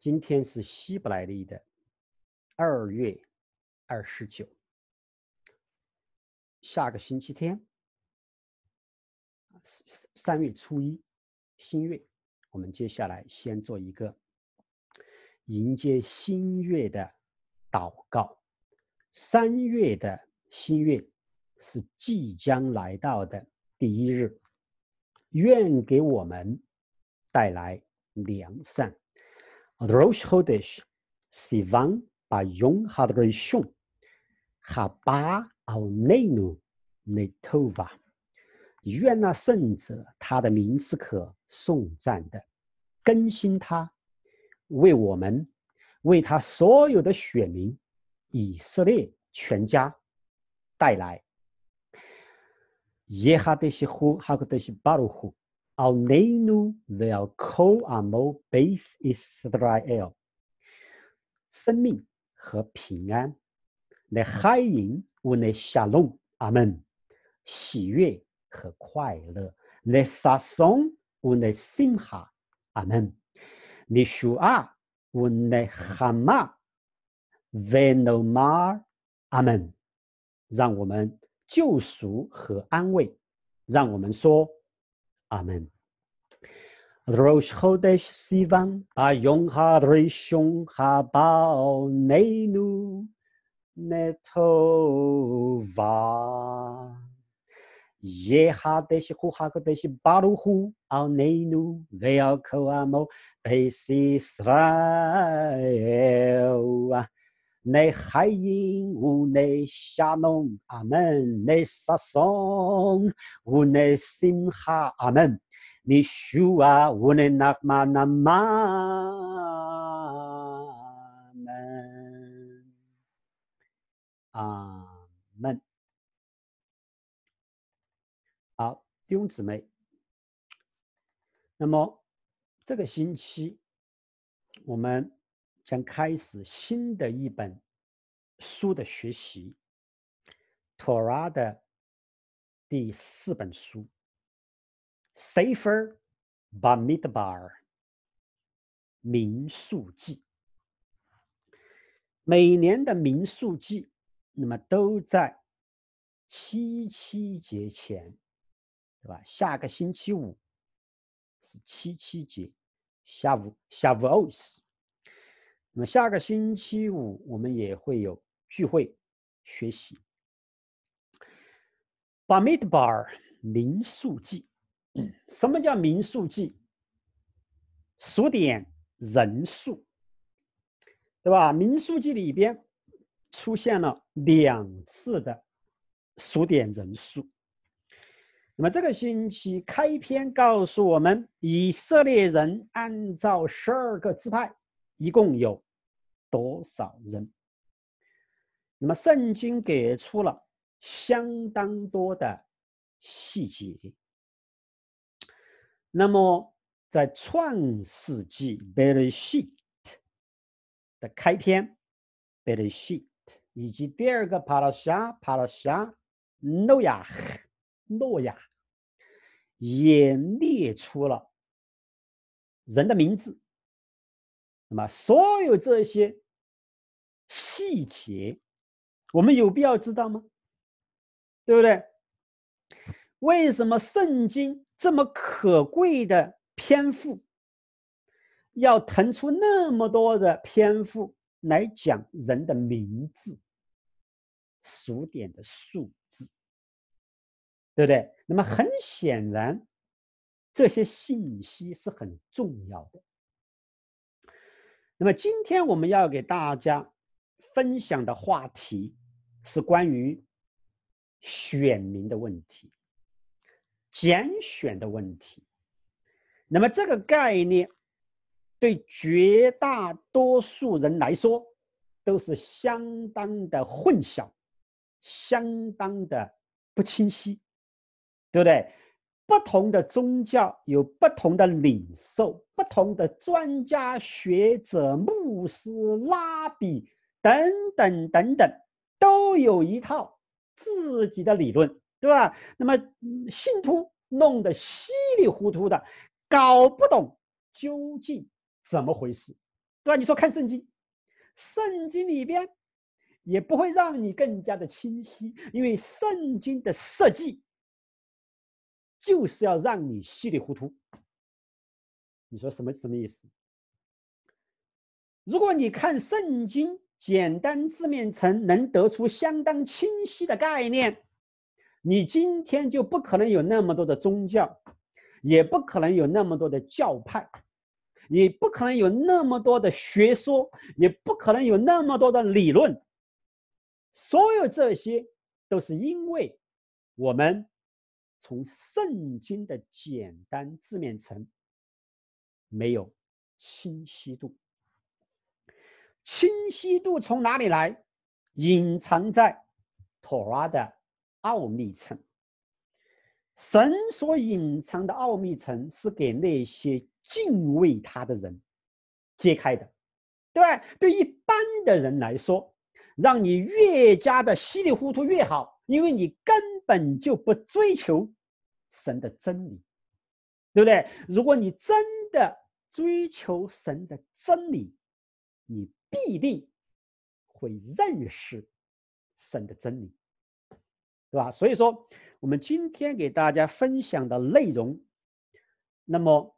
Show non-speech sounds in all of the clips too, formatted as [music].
今天是希伯来历的二月二十九，下个星期天三月初一新月。我们接下来先做一个迎接新月的祷告。三月的新月是即将来到的第一日，愿给我们带来良善。哈罗什哈德什，四万八 a 哈德瑞雄，n 巴 Netova。愿那圣者他的名字可颂赞的，更新他，为我们，为他所有的选民以色列全家带来耶哈德西胡哈格德西巴鲁胡。奥内努维尔科阿摩贝斯伊撒拉 l 生命和平安；那海因乌那夏 m 阿门；喜悦和快乐；那沙松乌那辛哈，阿门；a 舒阿乌那哈马，维 a 马，阿门。让我们救赎和安慰，让我们说。Amen. Rosh Chodesh Sivan, Bayom HaRishon HaBao Neinu Netova. Yehadesh Kuhakodesh Baruhu Al Neinu Veal Koamo Beis Israel. 内海鹰，无内夏龙，阿门；内沙松，无内心哈，阿门；你舒啊，无内那玛那玛，阿门，阿门。好，弟兄姊妹，那么这个星期我们。将开始新的一本书的学习，《托拉》的第四本书，《Safer Bamidbar》民宿季。每年的民宿季，那么都在七七节前，对吧？下个星期五是七七节，下午下午二时。那么下个星期五我们也会有聚会学习。i 米 b a r 名宿记，[clears throat] 什么叫名宿记？数点人数，对吧？名宿记里边出现了两次的数点人数。那么这个星期开篇告诉我们，以色列人按照十二个支派，一共有。多少人？那么，圣经给出了相当多的细节。那么，在创世纪 Bereshit 的开篇 Bereshit 以及第二个 Parasha Parasha n o a h 诺亚也列出了人的名字。那么，所有这些细节，我们有必要知道吗？对不对？为什么圣经这么可贵的篇幅，要腾出那么多的篇幅来讲人的名字、数点的数字，对不对？那么，很显然，这些信息是很重要的。那么今天我们要给大家分享的话题是关于选民的问题、简选的问题。那么这个概念对绝大多数人来说都是相当的混淆，相当的不清晰，对不对？不同的宗教有不同的领受，不同的专家学者、牧师、拉比等等等等，都有一套自己的理论，对吧？那么信徒弄得稀里糊涂的，搞不懂究竟怎么回事，对吧？你说看圣经，圣经里边也不会让你更加的清晰，因为圣经的设计。就是要让你稀里糊涂。你说什么什么意思？如果你看圣经简单字面层能得出相当清晰的概念，你今天就不可能有那么多的宗教，也不可能有那么多的教派，也不可能有那么多的学说，也不可能有那么多的理论。所有这些都是因为我们。从圣经的简单字面层没有清晰度，清晰度从哪里来？隐藏在《妥拉》的奥秘层。神所隐藏的奥秘层是给那些敬畏他的人揭开的，对吧？对一般的人来说，让你越加的稀里糊涂越好，因为你根本就不追求神的真理，对不对？如果你真的追求神的真理，你必定会认识神的真理，对吧？所以说，我们今天给大家分享的内容，那么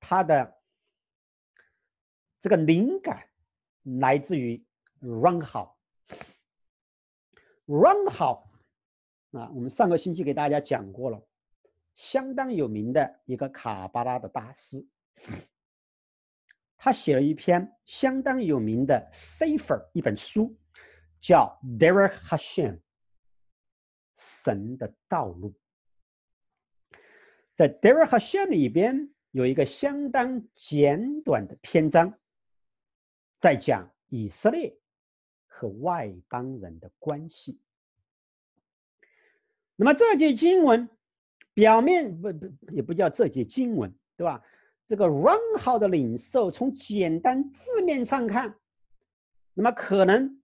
它的这个灵感来自于 r u n 好 r u n 好啊，我们上个星期给大家讲过了，相当有名的一个卡巴拉的大师，他写了一篇相当有名的 Safer 一本书叫《d e r e k h a s h e m 神的道路。在《d e r e k h Hashem》里边有一个相当简短的篇章，在讲以色列和外邦人的关系。那么这节经文，表面不不也不叫这节经文，对吧？这个 r u n h o 的领受，从简单字面上看，那么可能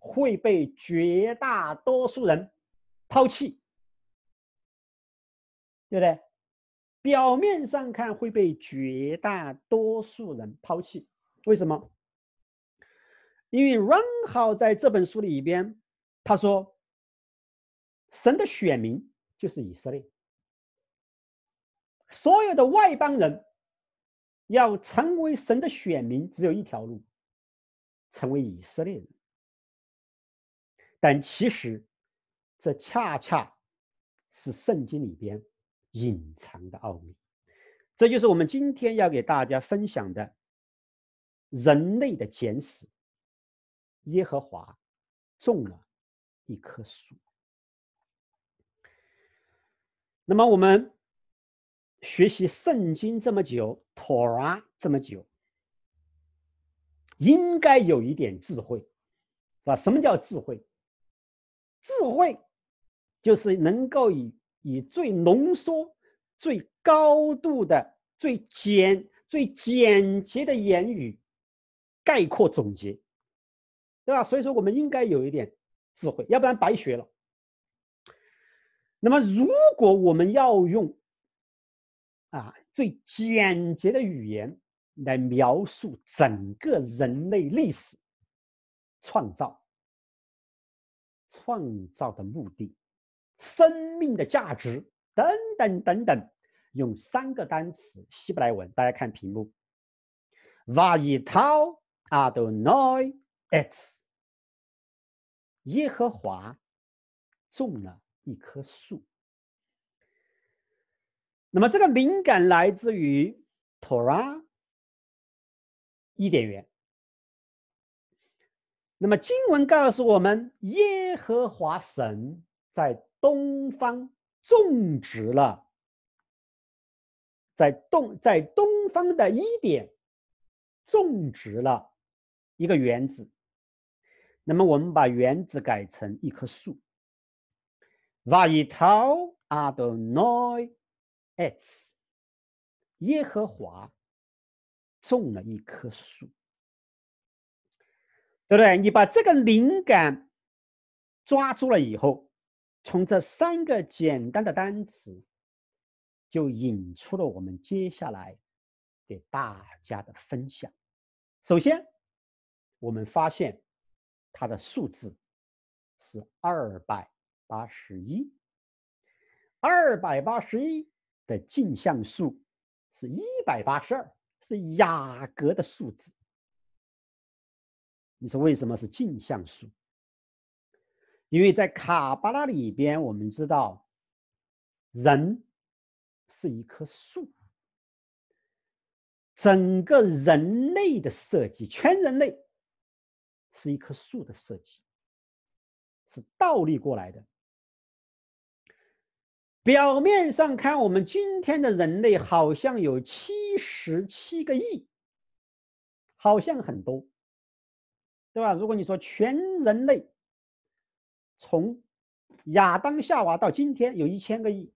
会被绝大多数人抛弃，对不对？表面上看会被绝大多数人抛弃，为什么？因为 r u n h 在这本书里边，他说。神的选民就是以色列。所有的外邦人要成为神的选民，只有一条路，成为以色列人。但其实，这恰恰是圣经里边隐藏的奥秘。这就是我们今天要给大家分享的：人类的简史。耶和华种了一棵树。那么我们学习圣经这么久，《t 拉》这么久，应该有一点智慧，啊，吧？什么叫智慧？智慧就是能够以以最浓缩、最高度的、最简最简洁的言语概括总结，对吧？所以说，我们应该有一点智慧，要不然白学了。那么，如果我们要用啊最简洁的语言来描述整个人类历史、创造、创造的目的、生命的价值等等等等，用三个单词希伯来文，大家看屏幕，Va'eto Adonai Etz，耶和华中了。一棵树。那么，这个灵感来自于《t r a 伊甸园。那么，经文告诉我们，耶和华神在东方种植了，在东在东方的伊甸种植了一个园子。那么，我们把园子改成一棵树。Vaytau Adonai 诺 t s 耶和华种了一棵树，对不对？你把这个灵感抓住了以后，从这三个简单的单词就引出了我们接下来给大家的分享。首先，我们发现它的数字是二百。八十一，二百八十一的镜像数是一百八十二，是雅阁的数字。你说为什么是镜像数？因为在卡巴拉里边，我们知道，人是一棵树，整个人类的设计，全人类是一棵树的设计，是倒立过来的。表面上看，我们今天的人类好像有七十七个亿，好像很多，对吧？如果你说全人类从亚当夏娃到今天有一千个亿，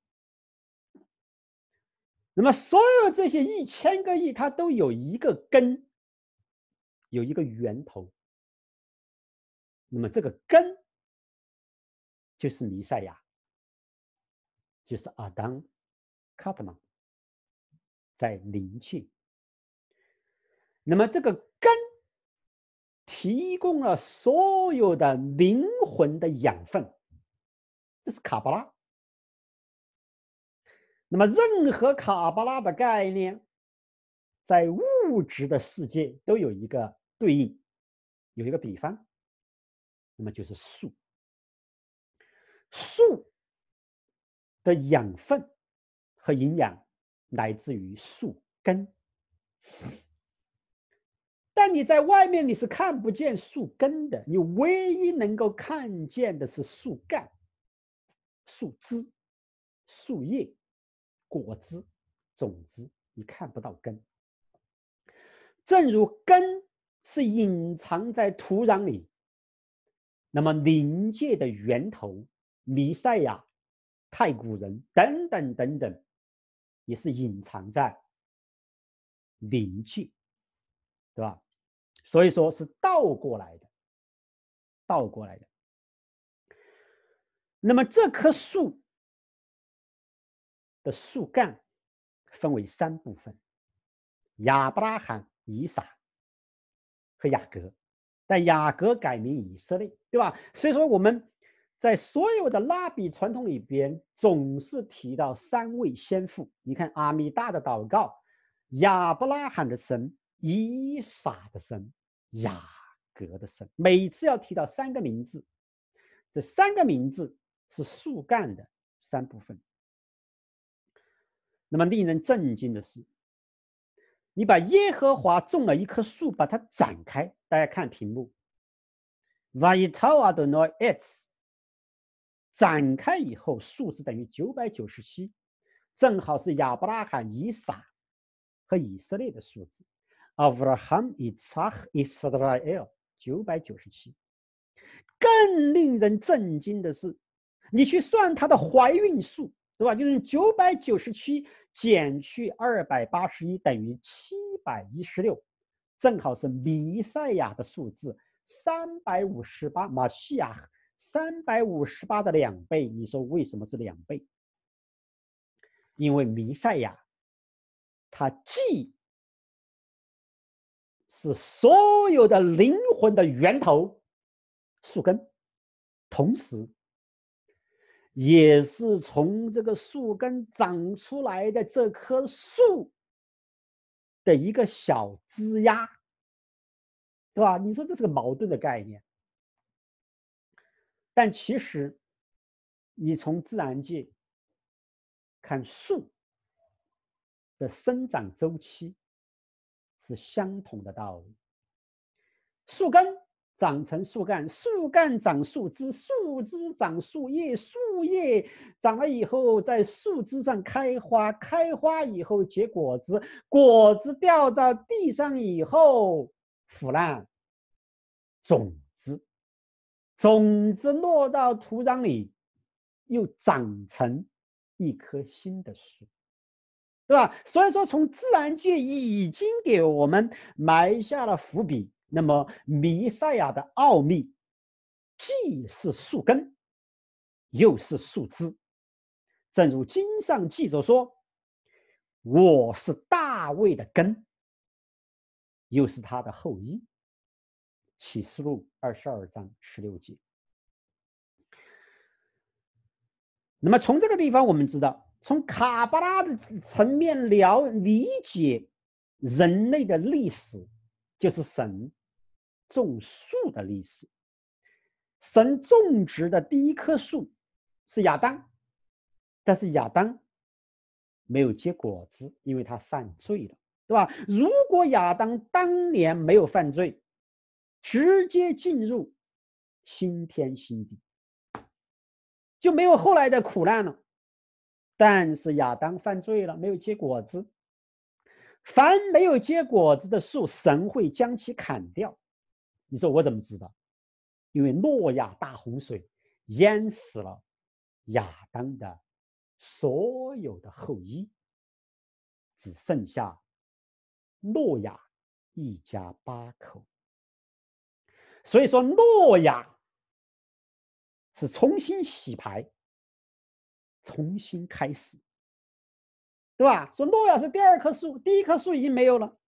那么所有这些一千个亿，它都有一个根，有一个源头。那么这个根就是弥赛亚。就是阿当，卡特曼在灵性。那么这个根提供了所有的灵魂的养分，这是卡巴拉。那么任何卡巴拉的概念，在物质的世界都有一个对应，有一个比方，那么就是树，树。的养分和营养来自于树根，但你在外面你是看不见树根的，你唯一能够看见的是树干、树枝、树叶、果子、种子，你看不到根。正如根是隐藏在土壤里，那么灵界的源头弥赛亚。太古人等等等等，也是隐藏在灵界，对吧？所以说是倒过来的，倒过来的。那么这棵树的树干分为三部分：亚伯拉罕、以撒和雅各，但雅各改名以色列，对吧？所以说我们。在所有的拉比传统里边，总是提到三位先父。你看阿米达的祷告，亚伯拉罕的神，以撒的神，雅各的神，每次要提到三个名字。这三个名字是树干的三部分。那么令人震惊的是，你把耶和华种了一棵树，把它展开，大家看屏幕。展开以后，数字等于九百九十七，正好是亚伯拉罕、以撒和以色列的数字，啊 a v r a h a m i t z a c Israel，九百九十七。更令人震惊的是，你去算她的怀孕数，对吧？就是九百九十七减去二百八十一等于七百一十六，正好是弥赛亚的数字三百五十八，马西亚。三百五十八的两倍，你说为什么是两倍？因为弥赛亚，他既是所有的灵魂的源头、树根，同时也是从这个树根长出来的这棵树的一个小枝丫，对吧？你说这是个矛盾的概念。但其实，你从自然界看树的生长周期是相同的道理。树根长成树干，树干长树枝，树枝长树叶，树叶长了以后在树枝上开花，开花以后结果子，果子掉到地上以后腐烂，种。种子落到土壤里，又长成一棵新的树，对吧？所以说，从自然界已经给我们埋下了伏笔。那么，弥赛亚的奥秘既是树根，又是树枝。正如经上记着说：“我是大卫的根，又是他的后裔。”启示录二十二章十六节。那么从这个地方我们知道，从卡巴拉的层面了理解人类的历史，就是神种树的历史。神种植的第一棵树是亚当，但是亚当没有结果子，因为他犯罪了，对吧？如果亚当当年没有犯罪，直接进入新天新地，就没有后来的苦难了。但是亚当犯罪了，没有结果子。凡没有结果子的树，神会将其砍掉。你说我怎么知道？因为诺亚大洪水淹死了亚当的所有的后裔，只剩下诺亚一家八口。所以说，诺亚是重新洗牌，重新开始，对吧？说诺亚是第二棵树，第一棵树已经没有了。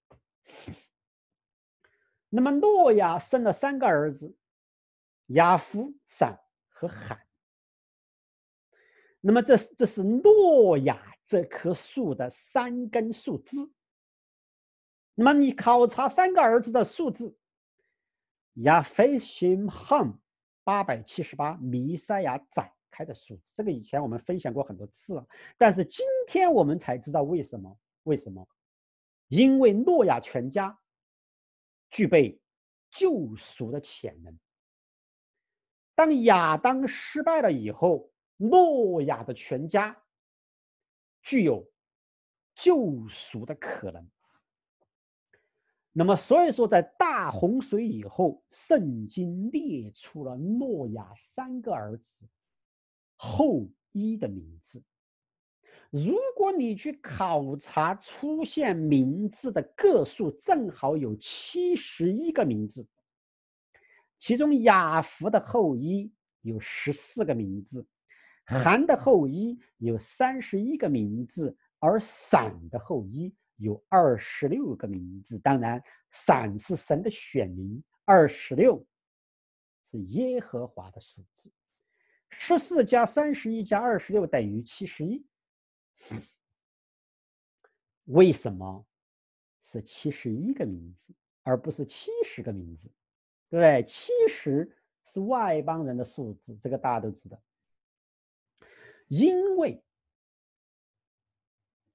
那么，诺亚生了三个儿子，亚夫、闪和海。那么，这这是诺亚这棵树的三根树枝。那么，你考察三个儿子的数字。亚非新汉八百七十八弥赛亚展开的数字，这个以前我们分享过很多次，但是今天我们才知道为什么？为什么？因为诺亚全家具备救赎的潜能。当亚当失败了以后，诺亚的全家具有救赎的可能。那么，所以说，在大洪水以后，圣经列出了诺亚三个儿子后裔的名字。如果你去考察出现名字的个数，正好有七十一个名字，其中亚弗的后裔有十四个名字，韩的后裔有三十一个名字，而闪的后裔。有二十六个名字，当然，闪是神的选民，二十六是耶和华的数字。十四加三十一加二十六等于七十一。为什么是七十一个名字，而不是七十个名字？对不对？七十是外邦人的数字，这个大家都知道。因为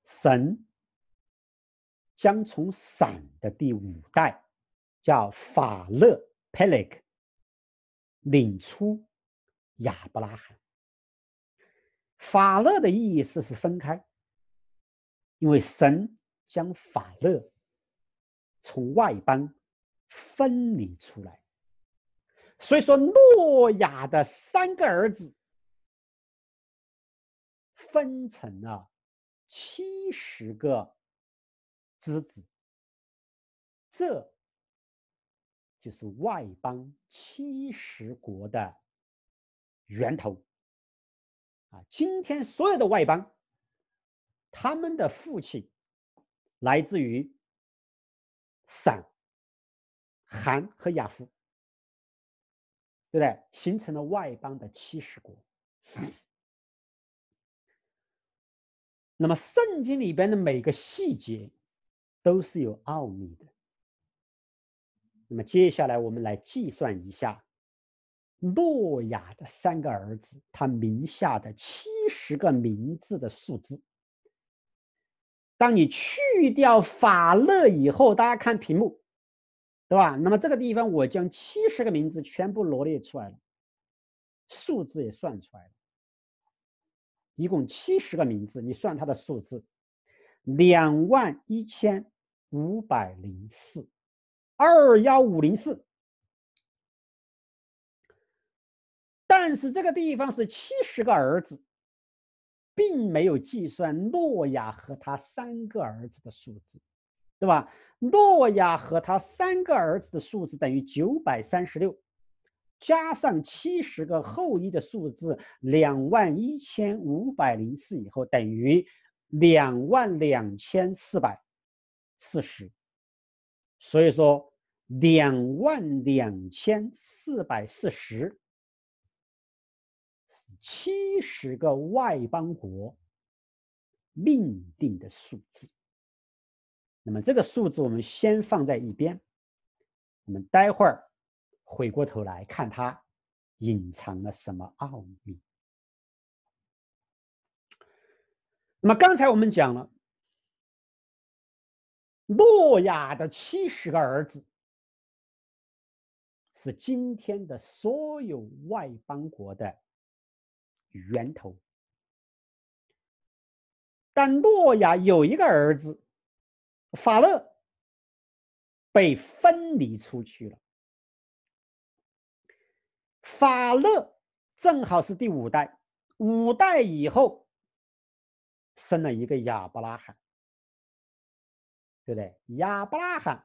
神。将从散的第五代，叫法勒 （Pelak） 领出亚伯拉罕。法勒的意思是分开，因为神将法勒从外邦分离出来。所以说，诺亚的三个儿子分成了七十个。之子，这就是外邦七十国的源头。啊，今天所有的外邦，他们的父亲来自于闪、韩和雅夫，对不对？形成了外邦的七十国。那么，圣经里边的每个细节。都是有奥秘的。那么接下来我们来计算一下诺亚的三个儿子他名下的七十个名字的数字。当你去掉法勒以后，大家看屏幕，对吧？那么这个地方我将七十个名字全部罗列出来了，数字也算出来了，一共七十个名字，你算它的数字，两万一千。五百零四，二幺五零四。但是这个地方是七十个儿子，并没有计算诺亚和他三个儿子的数字，对吧？诺亚和他三个儿子的数字等于九百三十六，加上七十个后裔的数字两万一千五百零四以后，等于两万两千四百。四十，所以说两万两千四百四十是七十个外邦国命定的数字。那么这个数字我们先放在一边，我们待会儿回过头来看它隐藏了什么奥秘。那么刚才我们讲了。诺亚的七十个儿子是今天的所有外邦国的源头，但诺亚有一个儿子法勒被分离出去了，法勒正好是第五代，五代以后生了一个亚伯拉罕。对不对？亚伯拉罕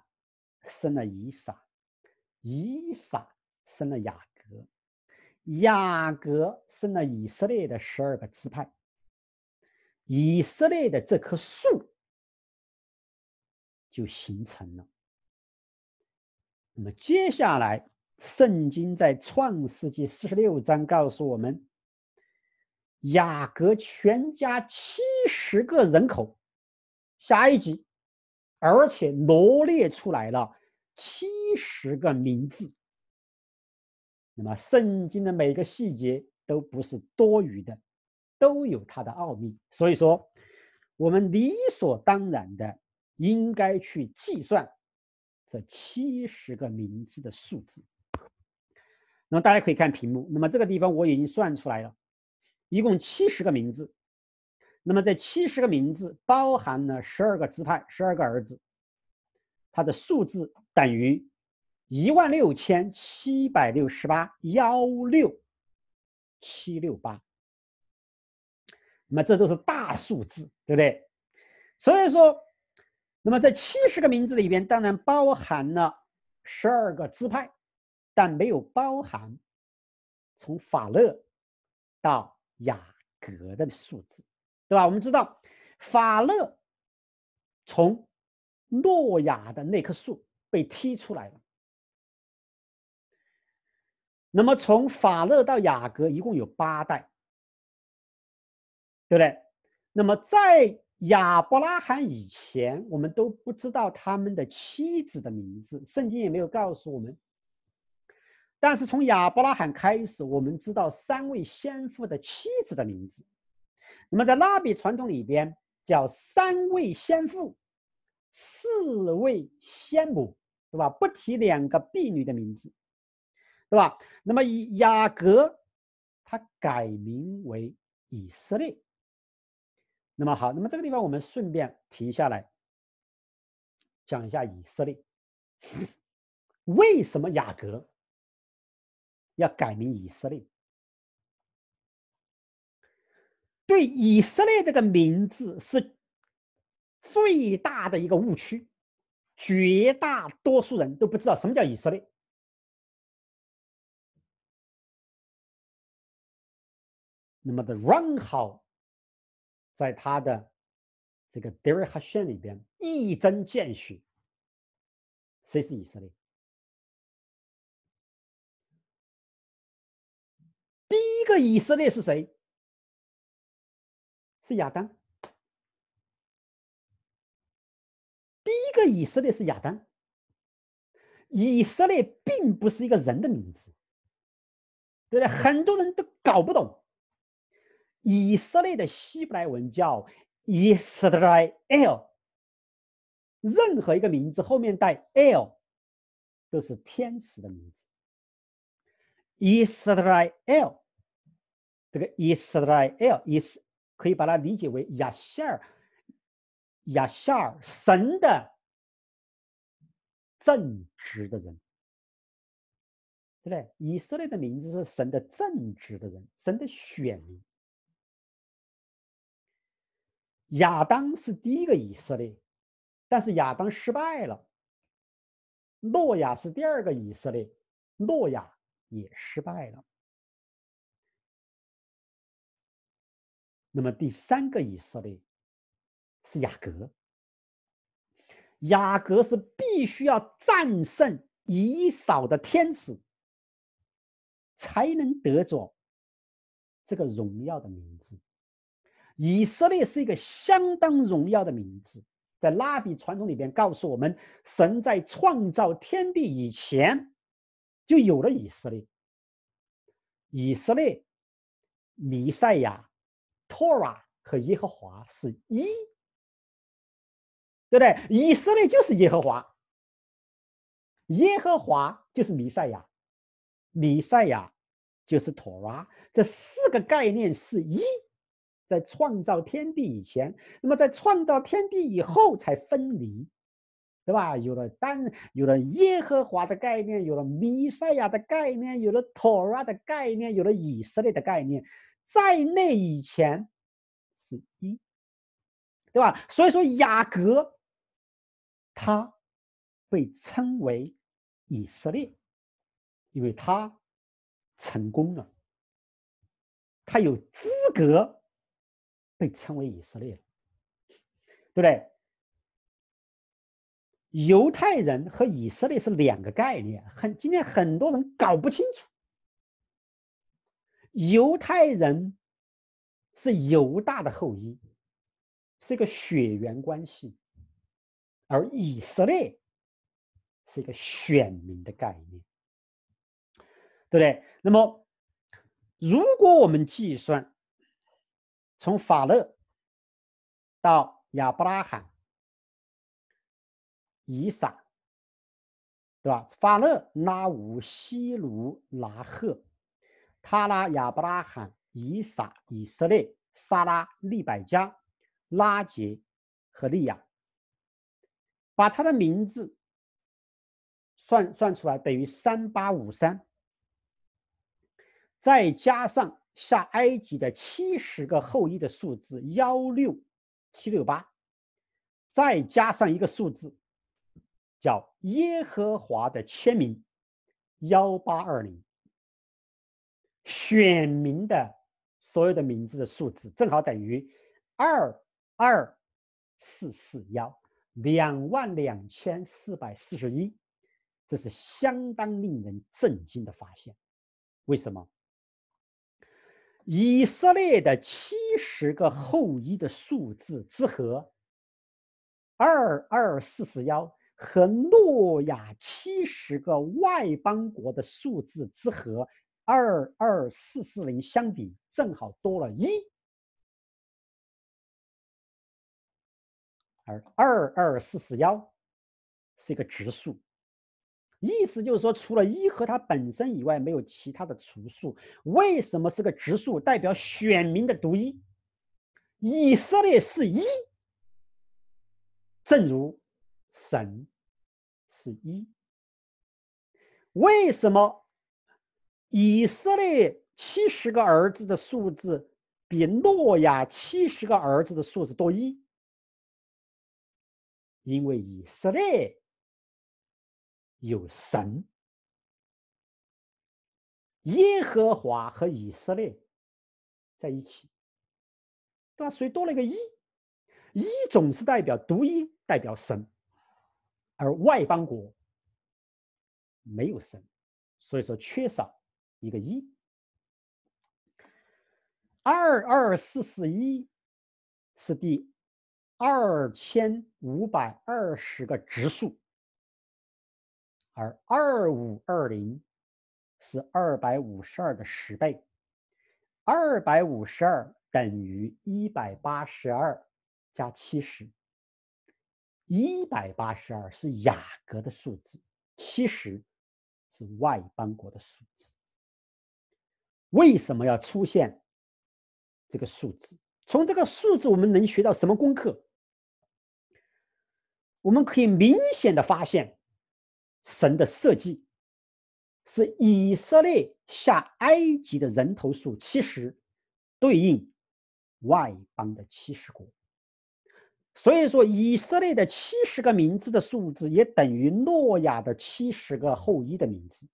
生了以撒，以撒生了雅各，雅各生了以色列的十二个支派，以色列的这棵树就形成了。那么接下来，圣经在创世纪四十六章告诉我们，雅各全家七十个人口，下一集。而且罗列出来了七十个名字，那么圣经的每个细节都不是多余的，都有它的奥秘。所以说，我们理所当然的应该去计算这七十个名字的数字。那么大家可以看屏幕，那么这个地方我已经算出来了，一共七十个名字。那么这七十个名字包含了十二个支派，十二个儿子，它的数字等于一万六千七百六十八幺六七六八。那么这都是大数字，对不对？所以说，那么在七十个名字里边，当然包含了十二个支派，但没有包含从法勒到雅各的数字。对吧？我们知道法勒从诺亚的那棵树被踢出来了。那么从法勒到雅各一共有八代，对不对？那么在亚伯拉罕以前，我们都不知道他们的妻子的名字，圣经也没有告诉我们。但是从亚伯拉罕开始，我们知道三位先父的妻子的名字。那么，在拉比传统里边，叫三位先父，四位先母，对吧？不提两个婢女的名字，对吧？那么以雅各，他改名为以色列。那么好，那么这个地方我们顺便提下来，讲一下以色列，[laughs] 为什么雅各要改名以色列？对以色列这个名字是最大的一个误区，绝大多数人都不知道什么叫以色列。那么的 r u n h a 在他的这个 Deri 哈 n 里边一针见血：谁是以色列？第一个以色列是谁？是亚当，第一个以色列是亚当。以色列并不是一个人的名字，对不对？很多人都搞不懂。以色列的希伯来文叫 i s r a e l 任何一个名字后面带 L，都是天使的名字。i s r a e l 这个 i s r a e l s 可以把它理解为亚夏尔，亚夏尔神的正直的人，对不对？以色列的名字是神的正直的人，神的选民。亚当是第一个以色列，但是亚当失败了。诺亚是第二个以色列，诺亚也失败了。那么第三个以色列是雅各。雅各是必须要战胜以扫的天使，才能得着这个荣耀的名字。以色列是一个相当荣耀的名字，在拉比传统里边告诉我们，神在创造天地以前就有了以色列。以色列弥赛亚。Torah 和耶和华是一，对不对？以色列就是耶和华，耶和华就是弥赛亚，弥赛亚就是 Torah，这四个概念是一。在创造天地以前，那么在创造天地以后才分离，对吧？有了单，有了耶和华的概念，有了弥赛亚的概念，有了 Torah 的概念，有了以色列的概念。在那以前是一，对吧？所以说雅各他被称为以色列，因为他成功了，他有资格被称为以色列了，对不对？犹太人和以色列是两个概念，很今天很多人搞不清楚。犹太人是犹大的后裔，是一个血缘关系；而以色列是一个选民的概念，对不对？那么，如果我们计算从法勒到亚伯拉罕、以撒，对吧？法勒、拉吾、西鲁、拉赫。他拉、亚伯拉罕、以撒、以色列、沙拉、利百加、拉杰和利亚，把他的名字算算出来等于三八五三，再加上下埃及的七十个后裔的数字幺六七六八，再加上一个数字叫耶和华的签名幺八二零。选民的所有的名字的数字正好等于二二四四幺两万两千四百四十一，这是相当令人震惊的发现。为什么？以色列的七十个后裔的数字之和二二四四幺和诺亚七十个外邦国的数字之和。二二四四零相比正好多了一，而二二四四幺是一个质数，意思就是说，除了一和它本身以外，没有其他的除数。为什么是个质数？代表选民的独一，以色列是一，正如神是一。为什么？以色列七十个儿子的数字比诺亚七十个儿子的数字多一，因为以色列有神，耶和华和以色列在一起，对吧？所以多了一个一，一总是代表独一，代表神，而外邦国没有神，所以说缺少。一个一，二二四四一，是第二千五百二十个质数，而二五二零是二百五十二的十倍，二百五十二等于一百八十二加七十，一百八十二是雅阁的数字，七十是外邦国的数字。为什么要出现这个数字？从这个数字，我们能学到什么功课？我们可以明显的发现，神的设计是以色列下埃及的人头数七十，对应外邦的七十国。所以说，以色列的七十个名字的数字，也等于诺亚的七十个后裔的名字。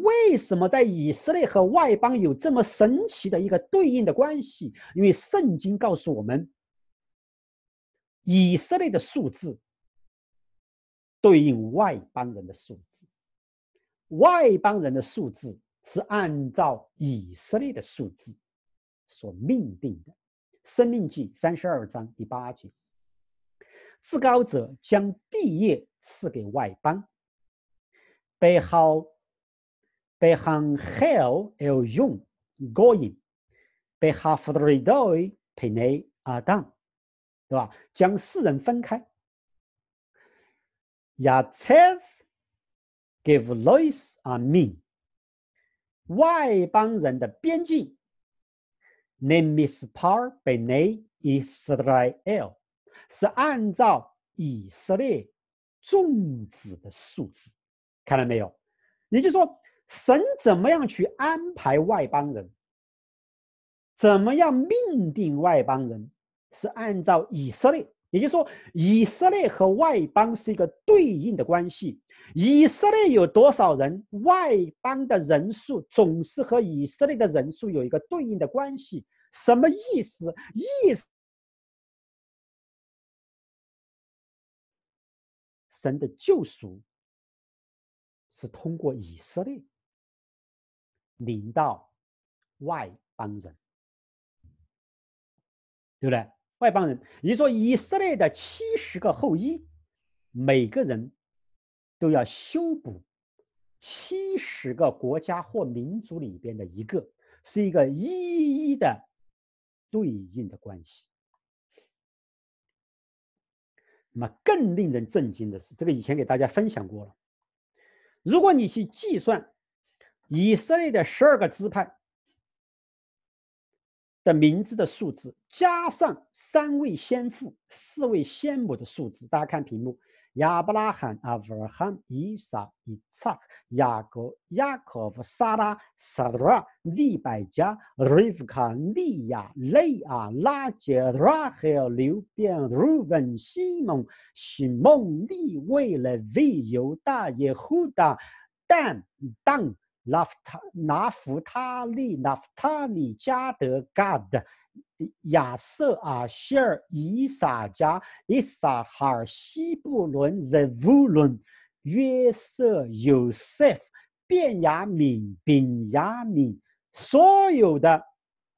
为什么在以色列和外邦有这么神奇的一个对应的关系？因为圣经告诉我们，以色列的数字对应外邦人的数字，外邦人的数字是按照以色列的数字所命定的。生命记三十二章第八节，至高者将地业赐给外邦，被好。被哈何尔 i 割引，被哈弗雷多佩内阿当，对吧？将四人分开。亚切给路易斯阿 n 外邦人的边境。e n 斯 i s r 以色 l 是按照以色列众子的数字，看到没有？也就是说。神怎么样去安排外邦人？怎么样命定外邦人？是按照以色列，也就是说，以色列和外邦是一个对应的关系。以色列有多少人，外邦的人数总是和以色列的人数有一个对应的关系。什么意思？意思，神的救赎是通过以色列。领到外邦人，对不对？外邦人，你说以色列的七十个后裔，每个人都要修补七十个国家或民族里边的一个，是一个一一的对应的关系。那么更令人震惊的是，这个以前给大家分享过了。如果你去计算。以色列的十二个支派的名字的数字，加上三位先父、四位先母的数字。大家看屏幕：亚伯拉罕、阿弗拉罕、以撒、以撒、雅各、雅可夫、萨拉、撒拉、利百加、瑞夫卡、利亚、雷亚、拉杰、拉海尔、刘便、鲁文、西蒙、西蒙、利为了为犹大、耶胡大。但当拉夫塔、拿弗他利、拿弗他利加德、God、亚瑟、阿希尔、伊撒加、伊撒哈、西布伦、t 乌 e v u l 约瑟、Yosef、便雅敏丙雅敏所有的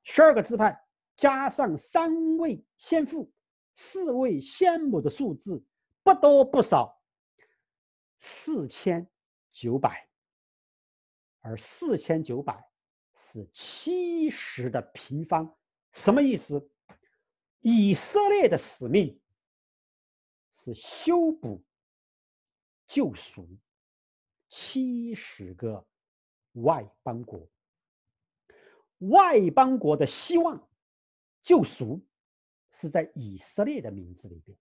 十二个支派加上三位先父、四位先母的数字，不多不少，四千九百。而四千九百是七十的平方，什么意思？以色列的使命是修补、救赎七十个外邦国，外邦国的希望、救赎是在以色列的名字里边。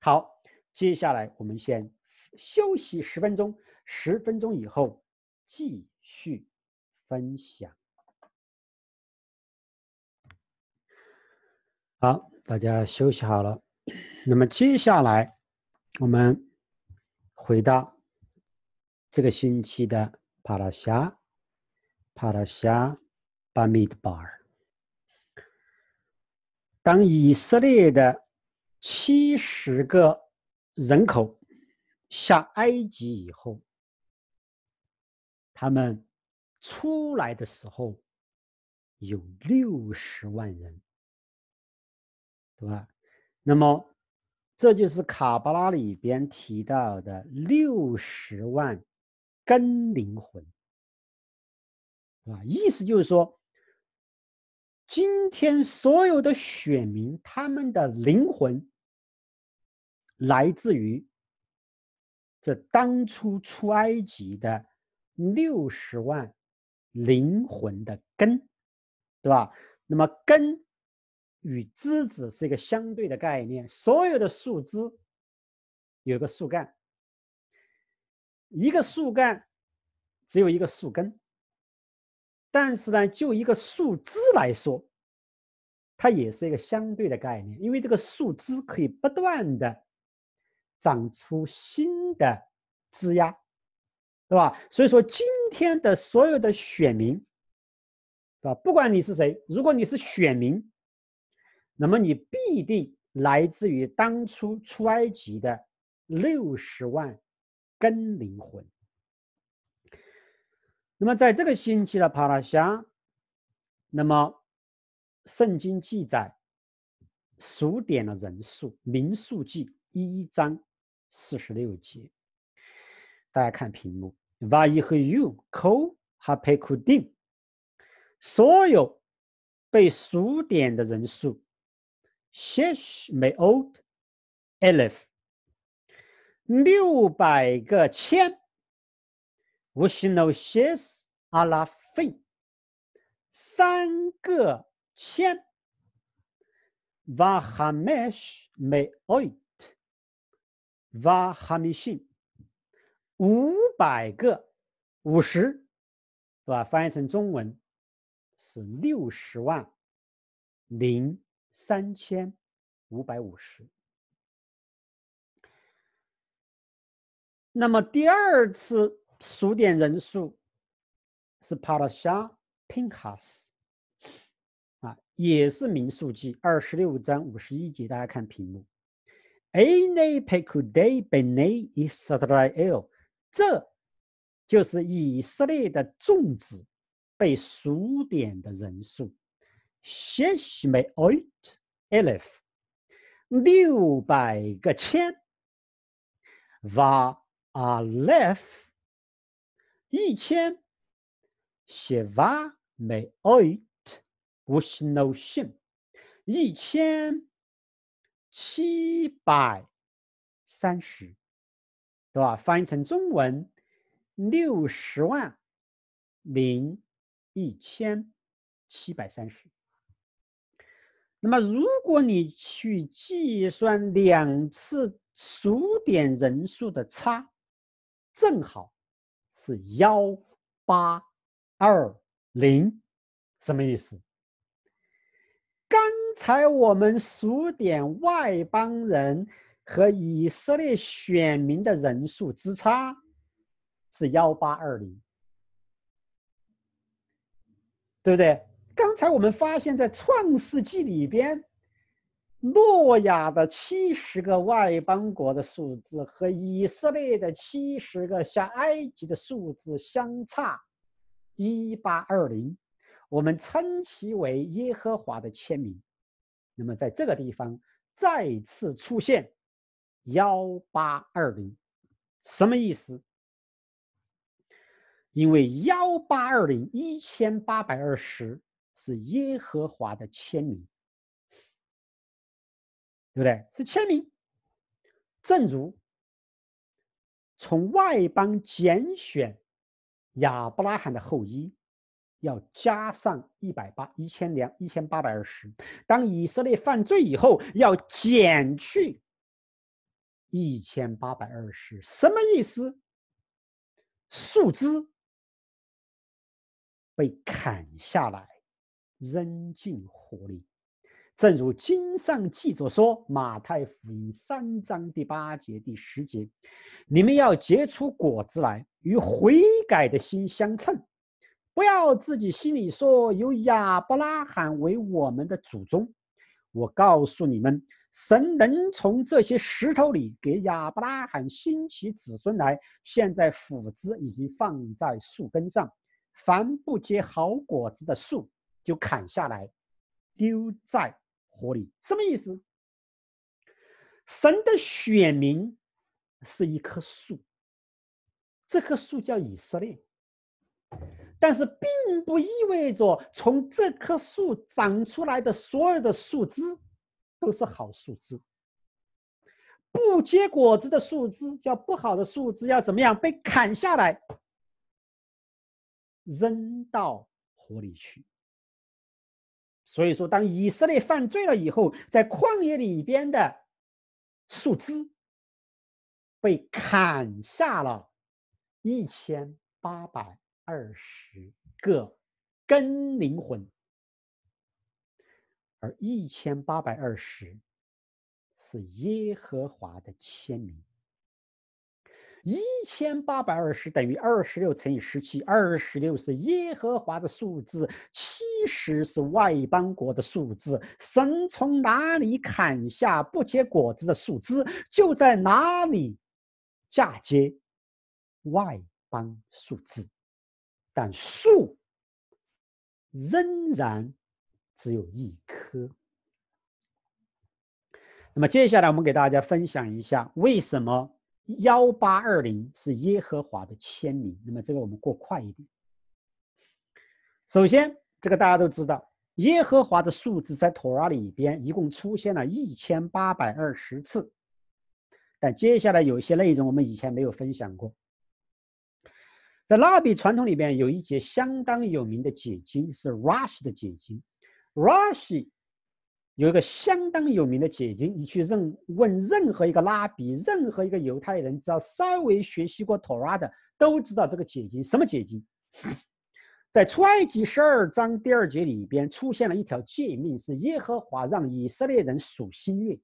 好，接下来我们先休息十分钟，十分钟以后记。续分享，好，大家休息好了。那么接下来，我们回到这个星期的帕拉夏、帕拉夏、巴米德巴尔。当以色列的七十个人口下埃及以后。他们出来的时候有六十万人，对吧？那么这就是卡巴拉里边提到的六十万根灵魂，啊，意思就是说，今天所有的选民他们的灵魂来自于这当初出埃及的。六十万灵魂的根，对吧？那么根与枝子是一个相对的概念。所有的树枝有个树干，一个树干只有一个树根。但是呢，就一个树枝来说，它也是一个相对的概念，因为这个树枝可以不断的长出新的枝丫。对吧？所以说，今天的所有的选民，对吧？不管你是谁，如果你是选民，那么你必定来自于当初出埃及的六十万根灵魂。那么在这个星期的帕拉夏，那么圣经记载数点的人数，民数记一章四十六节。大家看屏幕，va 伊和 u，co p c 哈佩库丁，所有被数点的人数，shes h me old，eleven，六百个千，ushno shes 阿拉费，三个千，va hamish me old，va hamish。五百个五十，对吧？翻译成中文是六十万零三千五百五十。那么第二次数点人数是帕拉香·平卡斯啊，也是民数记二十六章五十一节。大家看屏幕，A n y p e k u day bene israel。这就是以色列的众子被数点的人数，Shemayot Elef，六百个千，Va Aleph，一千，Shemayot Veshnochem，一千七百三十。对吧？翻译成中文，六十万零一千七百三十。那么，如果你去计算两次数点人数的差，正好是幺八二零，什么意思？刚才我们数点外邦人。和以色列选民的人数之差是幺八二零，对不对？刚才我们发现，在《创世纪》里边，诺亚的七十个外邦国的数字和以色列的七十个像埃及的数字相差一八二零，我们称其为耶和华的签名。那么，在这个地方再次出现。幺八二零什么意思？因为幺八二零一千八百二十是耶和华的签名，对不对？是签名。正如从外邦拣选亚伯拉罕的后裔，要加上一百八一千两一千八百二十；当以色列犯罪以后，要减去。一千八百二十什么意思？树枝被砍下来，扔进火里。正如经上记着说，《马太福音》三章第八节、第十节：“你们要结出果子来，与悔改的心相称。不要自己心里说：有亚伯拉罕为我们的祖宗。我告诉你们。”神能从这些石头里给亚伯拉罕兴起子孙来。现在斧子已经放在树根上，凡不结好果子的树就砍下来，丢在火里。什么意思？神的选民是一棵树，这棵树叫以色列，但是并不意味着从这棵树长出来的所有的树枝。都是好树枝，不结果子的树枝叫不好的树枝，要怎么样？被砍下来，扔到河里去。所以说，当以色列犯罪了以后，在旷野里边的树枝被砍下了一千八百二十个根灵魂。而一千八百二十是耶和华的签名。一千八百二十等于二十六乘以十七，二十六是耶和华的数字，七十是外邦国的数字。神从哪里砍下不结果子的树枝，就在哪里嫁接外邦数字，但树仍然。只有一颗。那么接下来，我们给大家分享一下为什么幺八二零是耶和华的签名。那么这个我们过快一点。首先，这个大家都知道，耶和华的数字在《妥拉》里边一共出现了一千八百二十次。但接下来有一些内容我们以前没有分享过。在拉比传统里边有一节相当有名的解经，是 Rashi 的解经。Rashi 有一个相当有名的解经，你去问任何一个拉比，任何一个犹太人，只要稍微学习过 Torah 的，都知道这个解经。什么解经？[coughs] 在出埃及十二章第二节里边出现了一条诫命，是耶和华让以色列人数新月，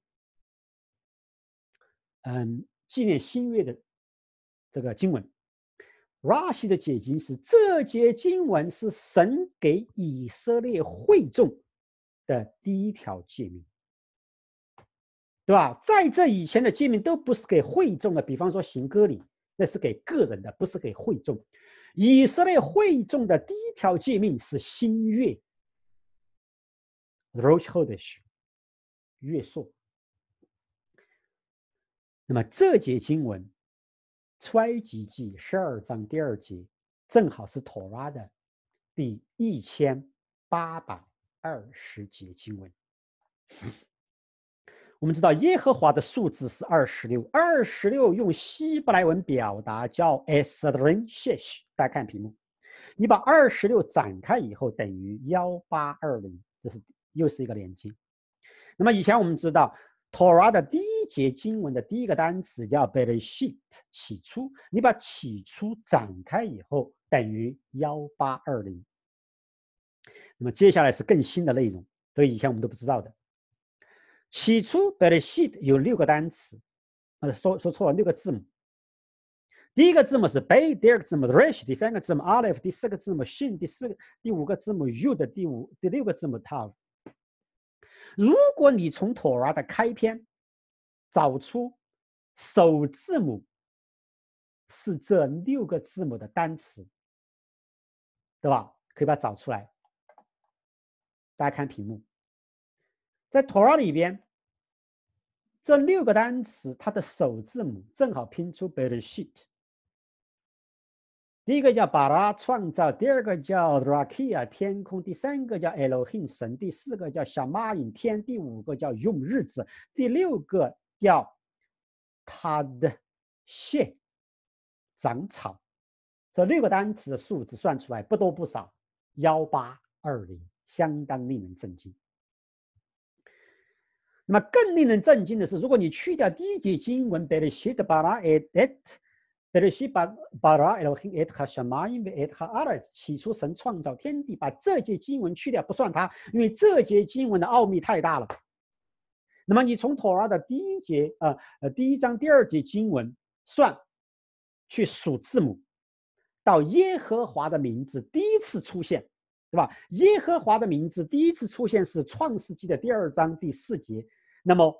嗯，纪念新月的这个经文。Rashi 的解经是：这节经文是神给以色列会众的第一条诫命，对吧？在这以前的诫命都不是给会众的，比方说行歌礼，那是给个人的，不是给会众。以色列会众的第一条诫命是新月，Rosh h o o d a n h 月朔。那么这节经文。出埃及记十二章第二节，正好是妥拉的第一千八百二十节经文。[laughs] 我们知道耶和华的数字是二十六，二十六用希伯来文表达叫 esedren shesh。大家看屏幕，你把二十六展开以后等于幺八二零，这是又是一个连接。那么以前我们知道。Torah 的第一节经文的第一个单词叫 Bereishit，起初，你把起初展开以后等于幺八二零。那么接下来是更新的内容，所以以前我们都不知道的。起初 Bereishit 有六个单词，呃，说说错了，六个字母。第一个字母是 B，第二个字母 Rish，第三个字母 Aleph，第四个字母 Shin，第四个第五个字母 U 的第五第六个字母 Tav。如果你从《塔罗》的开篇找出首字母是这六个字母的单词，对吧？可以把它找出来。大家看屏幕，在《塔罗》里边，这六个单词它的首字母正好拼出 “bad shit”。第一个叫巴拉创造，第二个叫 Rakia 天空，第三个叫 l o h i n 神，第四个叫小蚂蚁天，第五个叫用日子，第六个叫他的谢长草。这六个单词的数字算出来不多不少，幺八二零，相当令人震惊。那么更令人震惊的是，如果你去掉第一节经文的 shit 巴拉 edit。起初神创造天地，把这节经文去掉不算它，因为这节经文的奥秘太大了。那么你从妥拉的第一节啊，呃第一章第二节经文算，去数字母，到耶和华的名字第一次出现，对吧？耶和华的名字第一次出现是创世纪的第二章第四节，那么。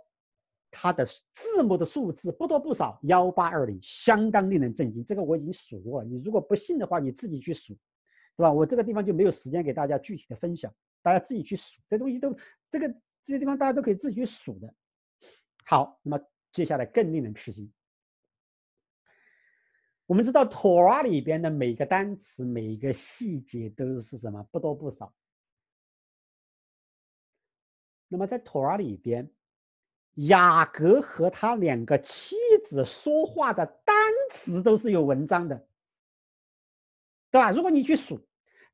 它的字母的数字不多不少，幺八二零，相当令人震惊。这个我已经数过，了，你如果不信的话，你自己去数，对吧？我这个地方就没有时间给大家具体的分享，大家自己去数。这东西都，这个这些地方大家都可以自己去数的。好，那么接下来更令人吃惊。我们知道《Torah 里边的每个单词、每个细节都是什么？不多不少。那么在《Torah 里边。雅各和他两个妻子说话的单词都是有文章的，对吧？如果你去数，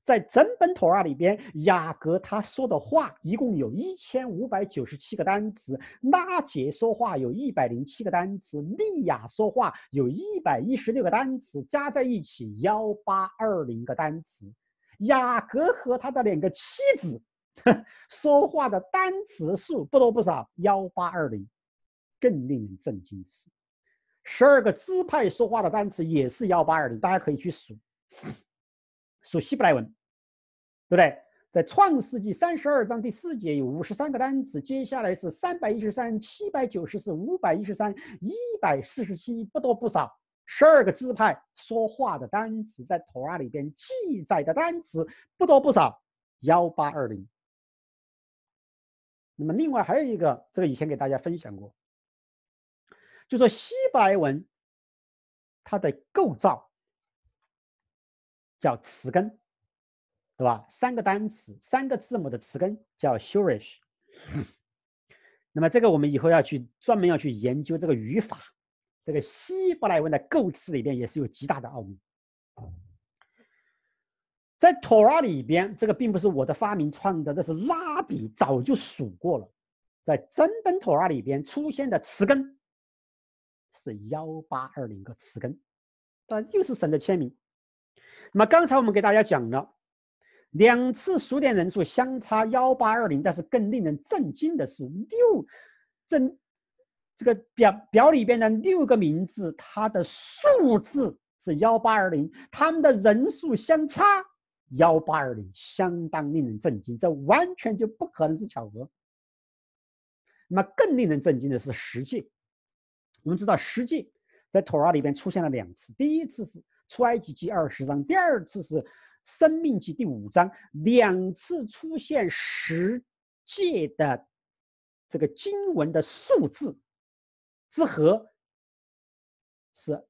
在整本《图拉》里边，雅各他说的话一共有一千五百九十七个单词，娜姐说话有一百零七个单词，利亚说话有一百一十六个单词，加在一起幺八二零个单词。雅各和他的两个妻子。[laughs] 说话的单词数不多不少，幺八二零。更令人震惊的是，十二个支派说话的单词也是幺八二零。大家可以去数，数希伯来文，对不对？在创世纪三十二章第四节有五十三个单词，接下来是三百一十三、七百九十、四、五百一十三、一百四十七，不多不少，十二个支派说话的单词，在 t 拉》里边记载的单词不多不少，幺八二零。那么，另外还有一个，这个以前给大家分享过，就说希伯来文，它的构造叫词根，对吧？三个单词、三个字母的词根叫 shurish。[laughs] 那么，这个我们以后要去专门要去研究这个语法，这个希伯来文的构词里边也是有极大的奥秘。在《a 拉》里边，这个并不是我的发明创的，这是拉比早就数过了。在真本《a 拉》里边出现的词根是幺八二零个词根，但又是神的签名。那么刚才我们给大家讲了，两次数点人数相差幺八二零，但是更令人震惊的是，六这这个表表里边的六个名字，它的数字是幺八二零，他们的人数相差。幺八二零相当令人震惊，这完全就不可能是巧合。那么更令人震惊的是十际，我们知道十际在《塔尔》里边出现了两次，第一次是出埃及记二十章，第二次是生命记第五章，两次出现十戒的这个经文的数字之和是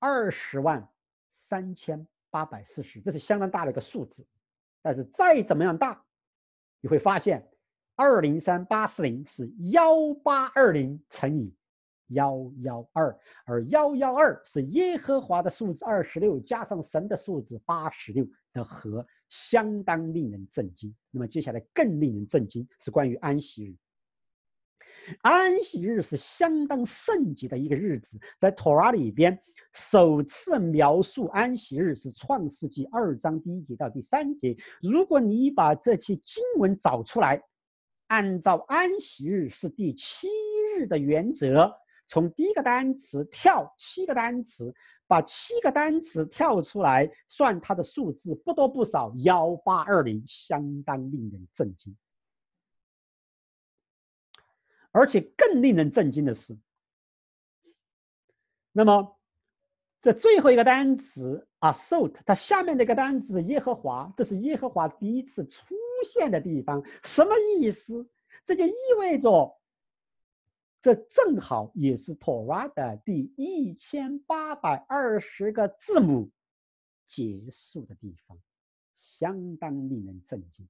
二十万三千。八百四十，这是相当大的一个数字，但是再怎么样大，你会发现二零三八四零是幺八二零乘以幺幺二，而幺幺二是耶和华的数字二十六加上神的数字八十六的和，相当令人震惊。那么接下来更令人震惊是关于安息日，安息日是相当圣洁的一个日子，在托拉里边。首次描述安息日是创世纪二章第一节到第三节。如果你把这些经文找出来，按照安息日是第七日的原则，从第一个单词跳七个单词，把七个单词跳出来，算它的数字，不多不少，幺八二零，相当令人震惊。而且更令人震惊的是，那么。这最后一个单词啊 s a u t 它下面那个单词耶和华，这是耶和华第一次出现的地方，什么意思？这就意味着，这正好也是《t o Tora 的第一千八百二十个字母结束的地方，相当令人震惊。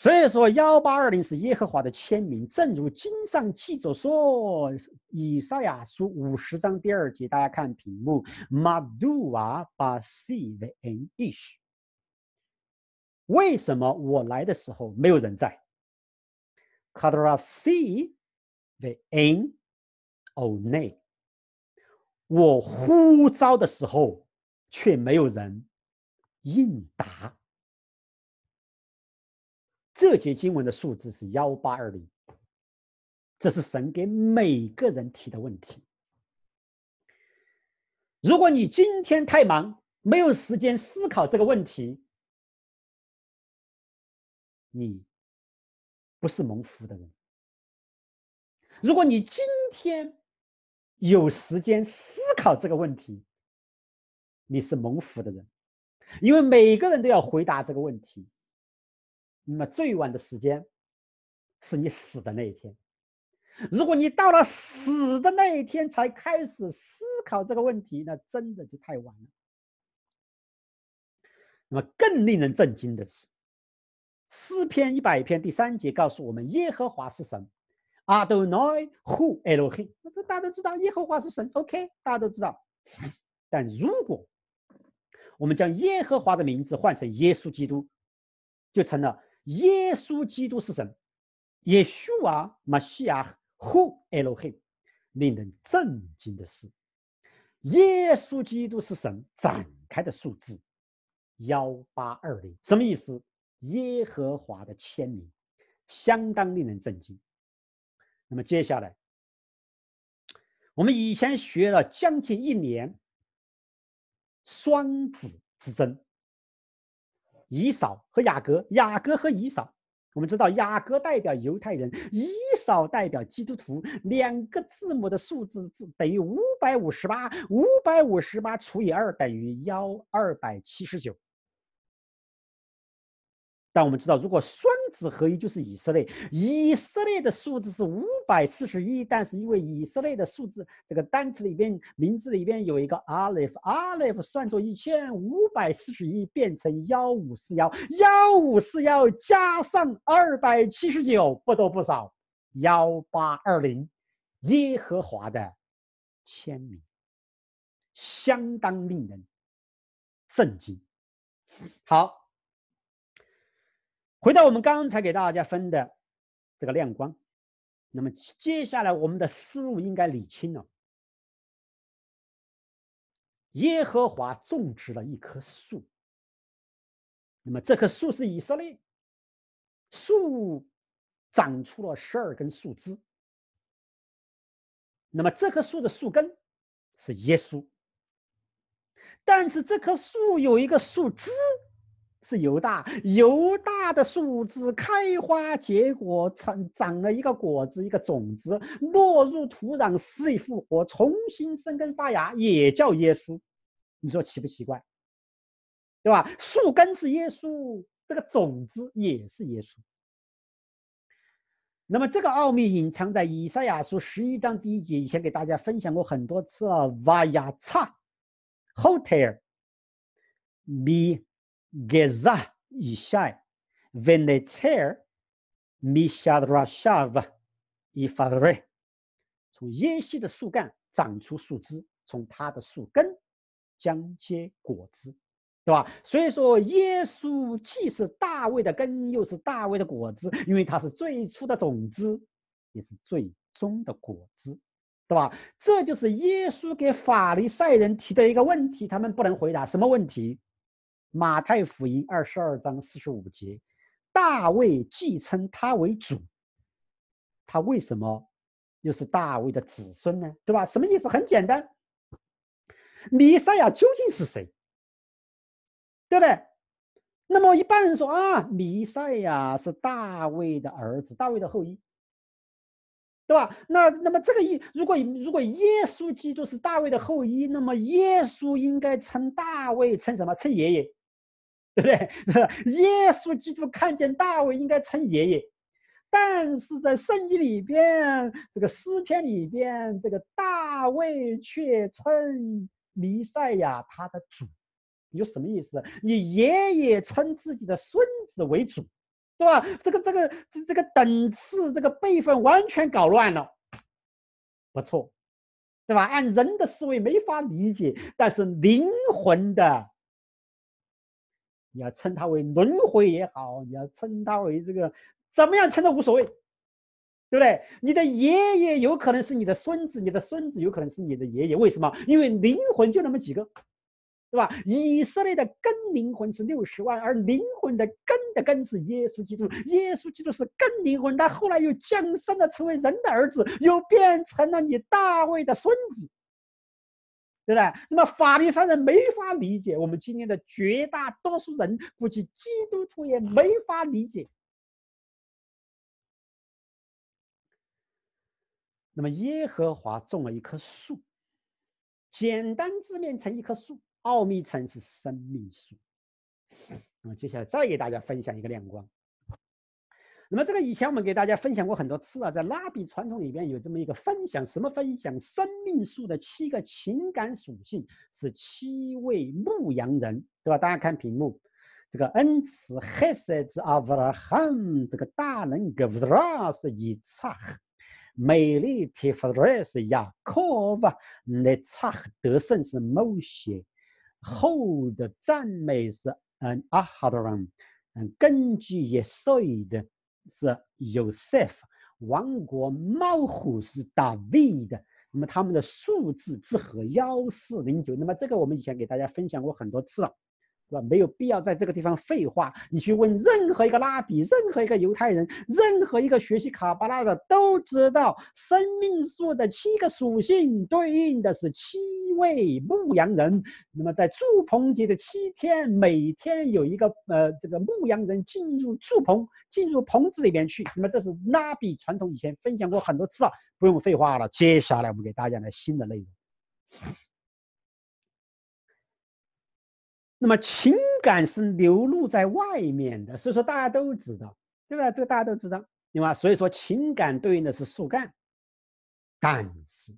所以说，幺八二零是耶和华的签名，正如经上记着说，《以赛亚书》五十章第二节。大家看屏幕，Maduwa b a s i n i s h 为什么我来的时候没有人在？Kadra b a i v n One。我呼召的时候，却没有人应答。这节经文的数字是幺八二零，这是神给每个人提的问题。如果你今天太忙，没有时间思考这个问题，你不是蒙福的人；如果你今天有时间思考这个问题，你是蒙福的人，因为每个人都要回答这个问题。那么最晚的时间，是你死的那一天。如果你到了死的那一天才开始思考这个问题，那真的就太晚了。那么更令人震惊的是，《诗篇一百篇》第三节告诉我们：耶和华是神。Adonai who Elohim，大家都知道耶和华是神。OK，大家都知道。但如果我们将耶和华的名字换成耶稣基督，就成了。耶稣基督是神，耶稣啊，马西亚，Who e l h 令人震惊的是，耶稣基督是神展开的数字幺八二零，什么意思？耶和华的签名，相当令人震惊。那么接下来，我们以前学了将近一年，双子之争。以扫和雅各，雅各和以扫，我们知道雅各代表犹太人，以扫代表基督徒。两个字母的数字字等于五百五十八，五百五十八除以二等于幺二百七十九。但我们知道，如果双子合一就是以色列，以色列的数字是五百四十一，但是因为以色列的数字这个单词里边名字里边有一个 aleph，aleph 算作一千五百四十一，变成幺五四幺，幺五四幺加上二百七十九，不多不少，幺八二零，耶和华的签名，相当令人震惊。好。回到我们刚才给大家分的这个亮光，那么接下来我们的思路应该理清了。耶和华种植了一棵树，那么这棵树是以色列，树长出了十二根树枝，那么这棵树的树根是耶稣，但是这棵树有一个树枝。是犹大，犹大的树枝开花结果，长长了一个果子，一个种子落入土壤，死里复活，重新生根发芽，也叫耶稣。你说奇不奇怪，对吧？树根是耶稣，这个种子也是耶稣。那么这个奥秘隐藏在以赛亚书十一章第一节，以前给大家分享过很多次。了。瓦 a h o tail e Gezah Yishai. i s Venetzer m Misha, r a s h a v 沙罗 f a d r e 从椰西的树干长出树枝，从它的树根将结果子，对吧？所以说，耶稣既是大卫的根，又是大卫的果子，因为他是最初的种子，也是最终的果子，对吧？这就是耶稣给法利赛人提的一个问题，他们不能回答什么问题？马太福音二十二章四十五节，大卫既称他为主，他为什么又是大卫的子孙呢？对吧？什么意思？很简单，弥赛亚究竟是谁？对不对？那么一般人说啊，弥赛亚是大卫的儿子，大卫的后裔，对吧？那那么这个意，如果如果耶稣基督是大卫的后裔，那么耶稣应该称大卫称什么？称爷爷？对不对？[laughs] 耶稣基督看见大卫应该称爷爷，但是在圣经里边，这个诗篇里边，这个大卫却称弥赛亚他的主。你说什么意思？你爷爷称自己的孙子为主，对吧？这个这个这个等次这个辈分完全搞乱了。不错，对吧？按人的思维没法理解，但是灵魂的。你要称他为轮回也好，你要称他为这个怎么样称都无所谓，对不对？你的爷爷有可能是你的孙子，你的孙子有可能是你的爷爷，为什么？因为灵魂就那么几个，对吧？以色列的根灵魂是六十万，而灵魂的根的根是耶稣基督，耶稣基督是根灵魂，但后来又降生了成为人的儿子，又变成了你大卫的孙子。对不对？那么法利赛人没法理解，我们今天的绝大多数人估计基督徒也没法理解。那么耶和华种了一棵树，简单字面成一棵树，奥秘成是生命树。那么接下来再给大家分享一个亮光。那么这个以前我们给大家分享过很多次啊，在拉比传统里边有这么一个分享，什么分享？生命树的七个情感属性是七位牧羊人，对吧？大家看屏幕，这个恩慈 （hesed） 是阿布拉罕，这个大能 （gavra） 是以撒，美丽 （tiferes） 是雅各，那查德胜是摩西，后的赞美是嗯阿哈德兰，嗯根据耶说的。是 Yosef，王国猫虎是 David 的，那么他们的数字之和幺四零九，那么这个我们以前给大家分享过很多次。了。是吧？没有必要在这个地方废话。你去问任何一个拉比，任何一个犹太人，任何一个学习卡巴拉的，都知道生命树的七个属性对应的是七位牧羊人。那么在祝棚节的七天，每天有一个呃，这个牧羊人进入祝棚，进入棚子里面去。那么这是拉比传统，以前分享过很多次了，不用废话了。接下来我们给大家来新的内容。那么情感是流露在外面的，所以说大家都知道，对不对？这个大家都知道，对吧？所以说情感对应的是树干，但是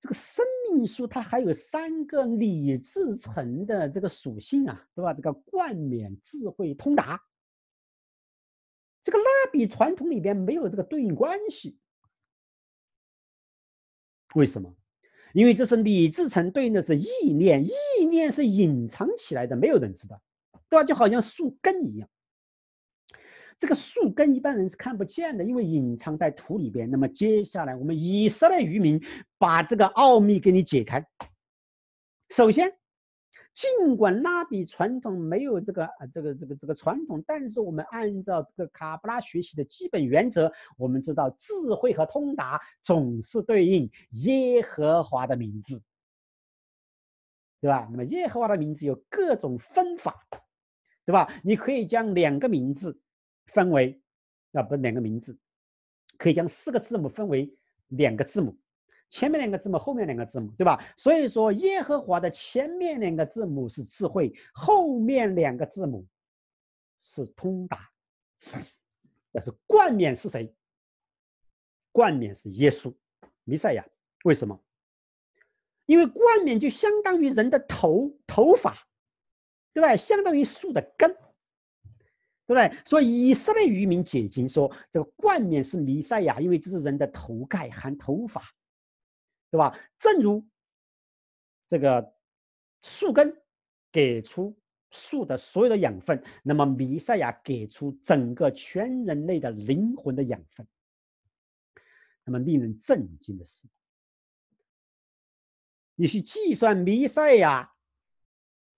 这个生命树它还有三个理智层的这个属性啊，对吧？这个冠冕、智慧、通达，这个蜡笔传统里边没有这个对应关系，为什么？因为这是李自成对应的是意念，意念是隐藏起来的，没有人知道，对吧？就好像树根一样，这个树根一般人是看不见的，因为隐藏在土里边。那么接下来，我们以色列渔民把这个奥秘给你解开。首先。尽管拉比传统没有这个啊，这个这个这个传统，但是我们按照这个卡布拉学习的基本原则，我们知道智慧和通达总是对应耶和华的名字，对吧？那么耶和华的名字有各种分法，对吧？你可以将两个名字分为，啊不，两个名字，可以将四个字母分为两个字母。前面两个字母，后面两个字母，对吧？所以说，耶和华的前面两个字母是智慧，后面两个字母是通达。[coughs] 但是冠冕是谁？冠冕是耶稣，弥赛亚。为什么？因为冠冕就相当于人的头头发，对吧？相当于树的根，对不对？所以以色列渔民解经说，这个冠冕是弥赛亚，因为这是人的头盖含头发。对吧？正如这个树根给出树的所有的养分，那么弥赛亚给出整个全人类的灵魂的养分。那么令人震惊的是，你去计算弥赛亚。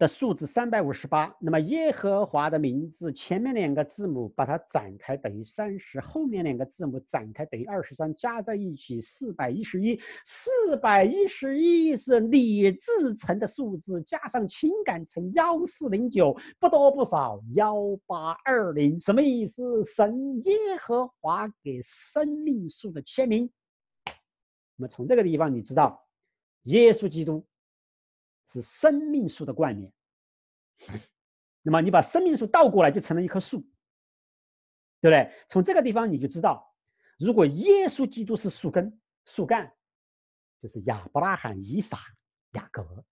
数字三百五十八，那么耶和华的名字前面两个字母把它展开等于三十，后面两个字母展开等于二十三，加在一起四百一十一。四百一十一是理智层的数字，加上情感层幺四零九，不多不少幺八二零，什么意思？神耶和华给生命树的签名。那么从这个地方你知道，耶稣基督。是生命树的冠冕。那么你把生命树倒过来，就成了一棵树，对不对？从这个地方你就知道，如果耶稣基督是树根、树干，就是亚伯拉罕、以撒、雅各。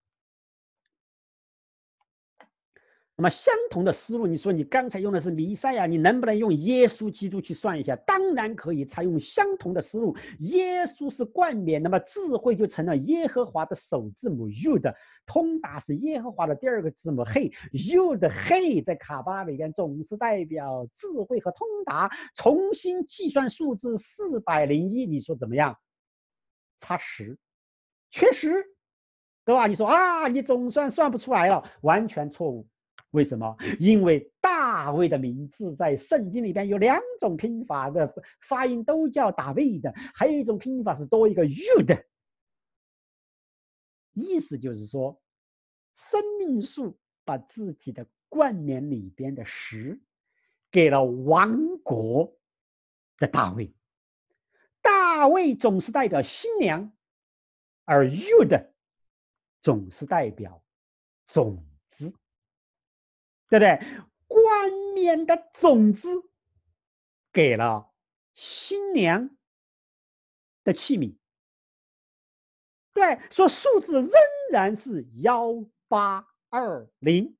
那么相同的思路，你说你刚才用的是弥赛亚，你能不能用耶稣基督去算一下？当然可以，采用相同的思路，耶稣是冠冕，那么智慧就成了耶和华的首字母 U 的通达是耶和华的第二个字母 H，U 的 H 在卡巴里天总是代表智慧和通达。重新计算数字四百零一，你说怎么样？差十，缺实，对吧？你说啊，你总算算不出来了，完全错误。为什么？因为大卫的名字在圣经里边有两种拼法的发音都叫大卫的，还有一种拼法是多一个 u 的。意思就是说，生命树把自己的冠冕里边的石，给了王国的大卫。大卫总是代表新娘，而 u 的总是代表种子。对不对？冠冕的种子，给了新娘的器皿。对，说数字仍然是幺八二零，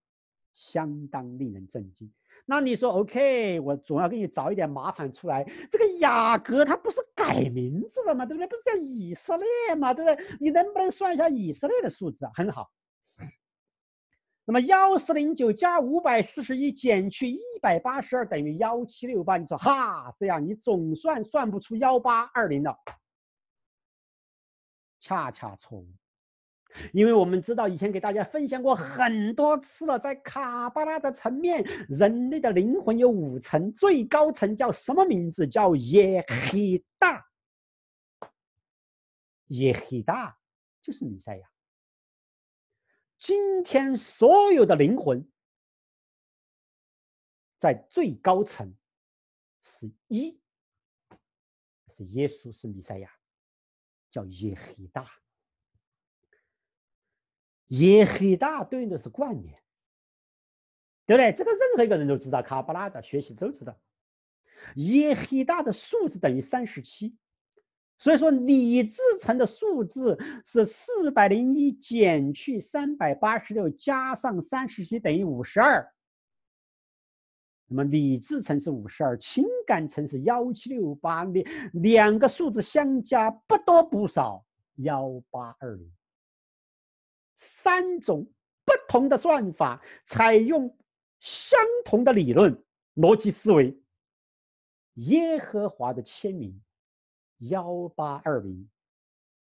相当令人震惊。那你说，OK，我总要给你找一点麻烦出来。这个雅阁它不是改名字了吗？对不对？不是叫以色列吗？对不对？你能不能算一下以色列的数字？啊？很好。那么幺四零九加五百四十一减去一百八十二等于幺七六八，你说哈，这样你总算算不出幺八二零了，恰恰错误，因为我们知道以前给大家分享过很多次了，在卡巴拉的层面，人类的灵魂有五层，最高层叫什么名字？叫耶黑大，耶黑大就是弥赛亚。今天所有的灵魂，在最高层，是一，是耶稣，是弥赛亚，叫耶黑大。耶黑大对应的是冠冕，对不对？这个任何一个人都知道，卡巴拉的学习都知道，耶黑大的数字等于三十七。所以说，理智成的数字是四百零一减去三百八十六，加上三十七等于五十二。那么，理智成是五十二，情感层是幺七六八，两两个数字相加不多不少幺八二零。三种不同的算法，采用相同的理论逻辑思维。耶和华的签名。幺八二零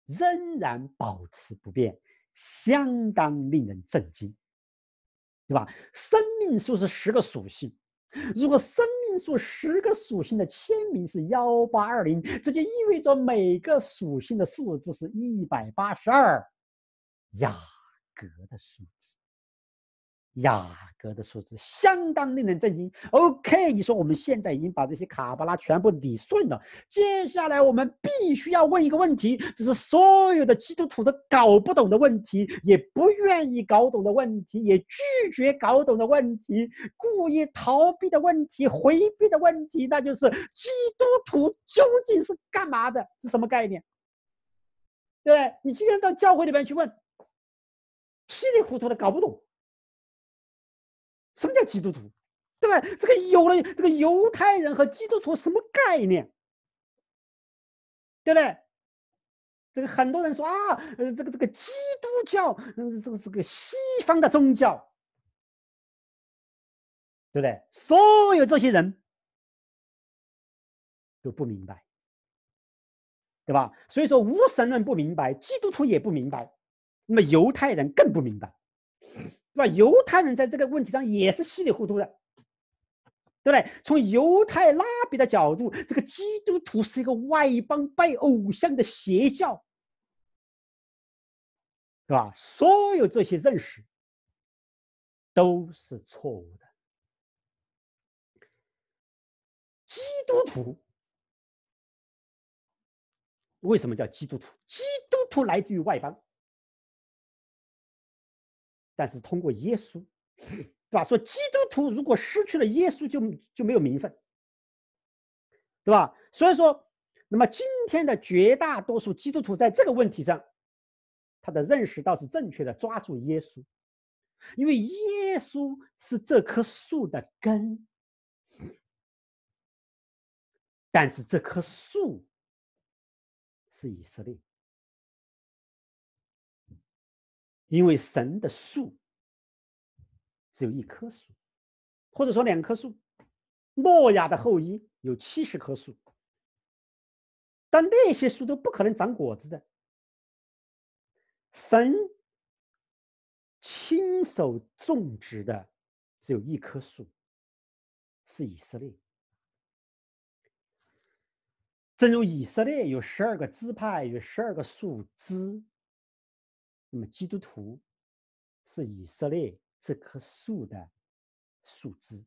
仍然保持不变，相当令人震惊，对吧？生命数是十个属性，如果生命数十个属性的签名是幺八二零，这就意味着每个属性的数字是一百八十二，雅阁的数字。雅阁的数字相当令人震惊。OK，你说我们现在已经把这些卡巴拉全部理顺了，接下来我们必须要问一个问题，就是所有的基督徒都搞不懂的问题，也不愿意搞懂的问题，也拒绝搞懂的问题，故意逃避的问题，回避的问题，那就是基督徒究竟是干嘛的？是什么概念？对对？你今天到教会里面去问，稀里糊涂的搞不懂。什么叫基督徒？对不对？这个有了这个犹太人和基督徒什么概念？对不对？这个很多人说啊，呃，这个这个基督教，嗯，这个这个西方的宗教，对不对？所有这些人都不明白，对吧？所以说无神论不明白，基督徒也不明白，那么犹太人更不明白。对吧？犹太人在这个问题上也是稀里糊涂的，对不对？从犹太拉比的角度，这个基督徒是一个外邦拜偶像的邪教，对吧？所有这些认识都是错误的。基督徒为什么叫基督徒？基督徒来自于外邦。但是通过耶稣，对吧？说基督徒如果失去了耶稣，就就没有名分，对吧？所以说，那么今天的绝大多数基督徒在这个问题上，他的认识倒是正确的，抓住耶稣，因为耶稣是这棵树的根，但是这棵树是以色列。因为神的树只有一棵树，或者说两棵树。诺亚的后裔有七十棵树，但那些树都不可能长果子的。神亲手种植的只有一棵树，是以色列。正如以色列有十二个支派，有十二个树枝。那么基督徒是以色列这棵树的树枝。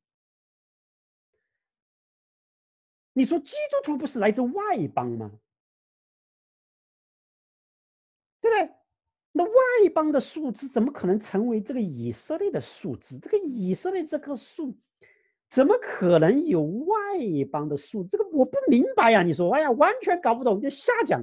你说基督徒不是来自外邦吗？对不对？那外邦的树枝怎么可能成为这个以色列的树枝？这个以色列这棵树怎么可能有外邦的树？这个我不明白呀！你说，哎呀，完全搞不懂，就瞎讲。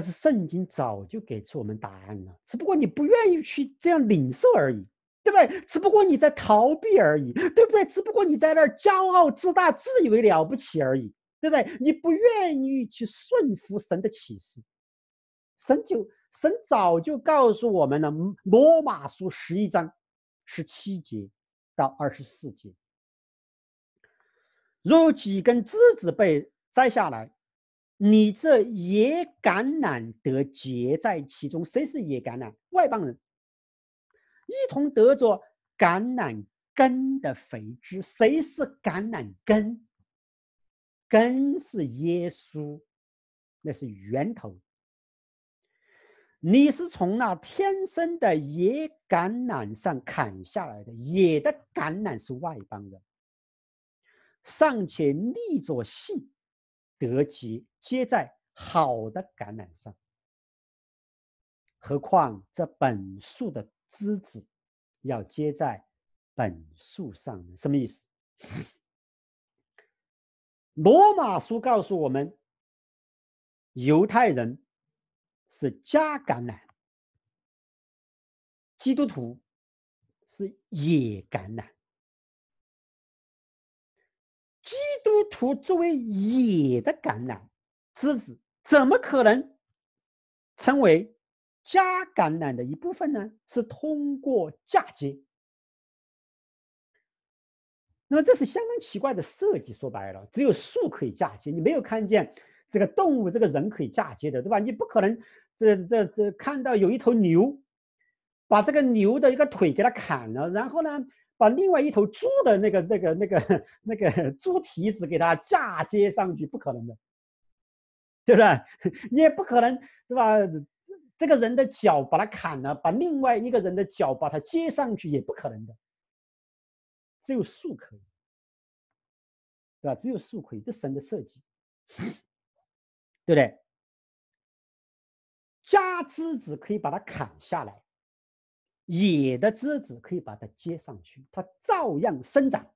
但是圣经早就给出我们答案了，只不过你不愿意去这样领受而已，对不对？只不过你在逃避而已，对不对？只不过你在那儿骄傲自大、自以为了不起而已，对不对？你不愿意去顺服神的启示，神就神早就告诉我们了，《罗马书》十一章十七节到二十四节，若几根枝子被摘下来。你这野橄榄得结在其中，谁是野橄榄？外邦人一同得着橄榄根的肥枝，谁是橄榄根？根是耶稣，那是源头。你是从那天生的野橄榄上砍下来的，野的橄榄是外邦人，尚且逆着性。得及接在好的橄榄上，何况这本树的枝子要接在本树上呢？什么意思？罗马书告诉我们，犹太人是加橄榄，基督徒是野橄榄。猪徒作为野的橄榄枝子怎么可能成为家橄榄的一部分呢？是通过嫁接。那么这是相当奇怪的设计。说白了，只有树可以嫁接，你没有看见这个动物，这个人可以嫁接的，对吧？你不可能这这这看到有一头牛，把这个牛的一个腿给它砍了，然后呢？把另外一头猪的那个、那个、那个、那个 [laughs] 猪蹄子给它嫁接上去，不可能的，对不对？[laughs] 你也不可能，对吧？这个人的脚把它砍了，把另外一个人的脚把它接上去，也不可能的。只有树可以，对吧？只有树可以，这神的设计，对不对？家之子可以把它砍下来。野的枝子可以把它接上去，它照样生长。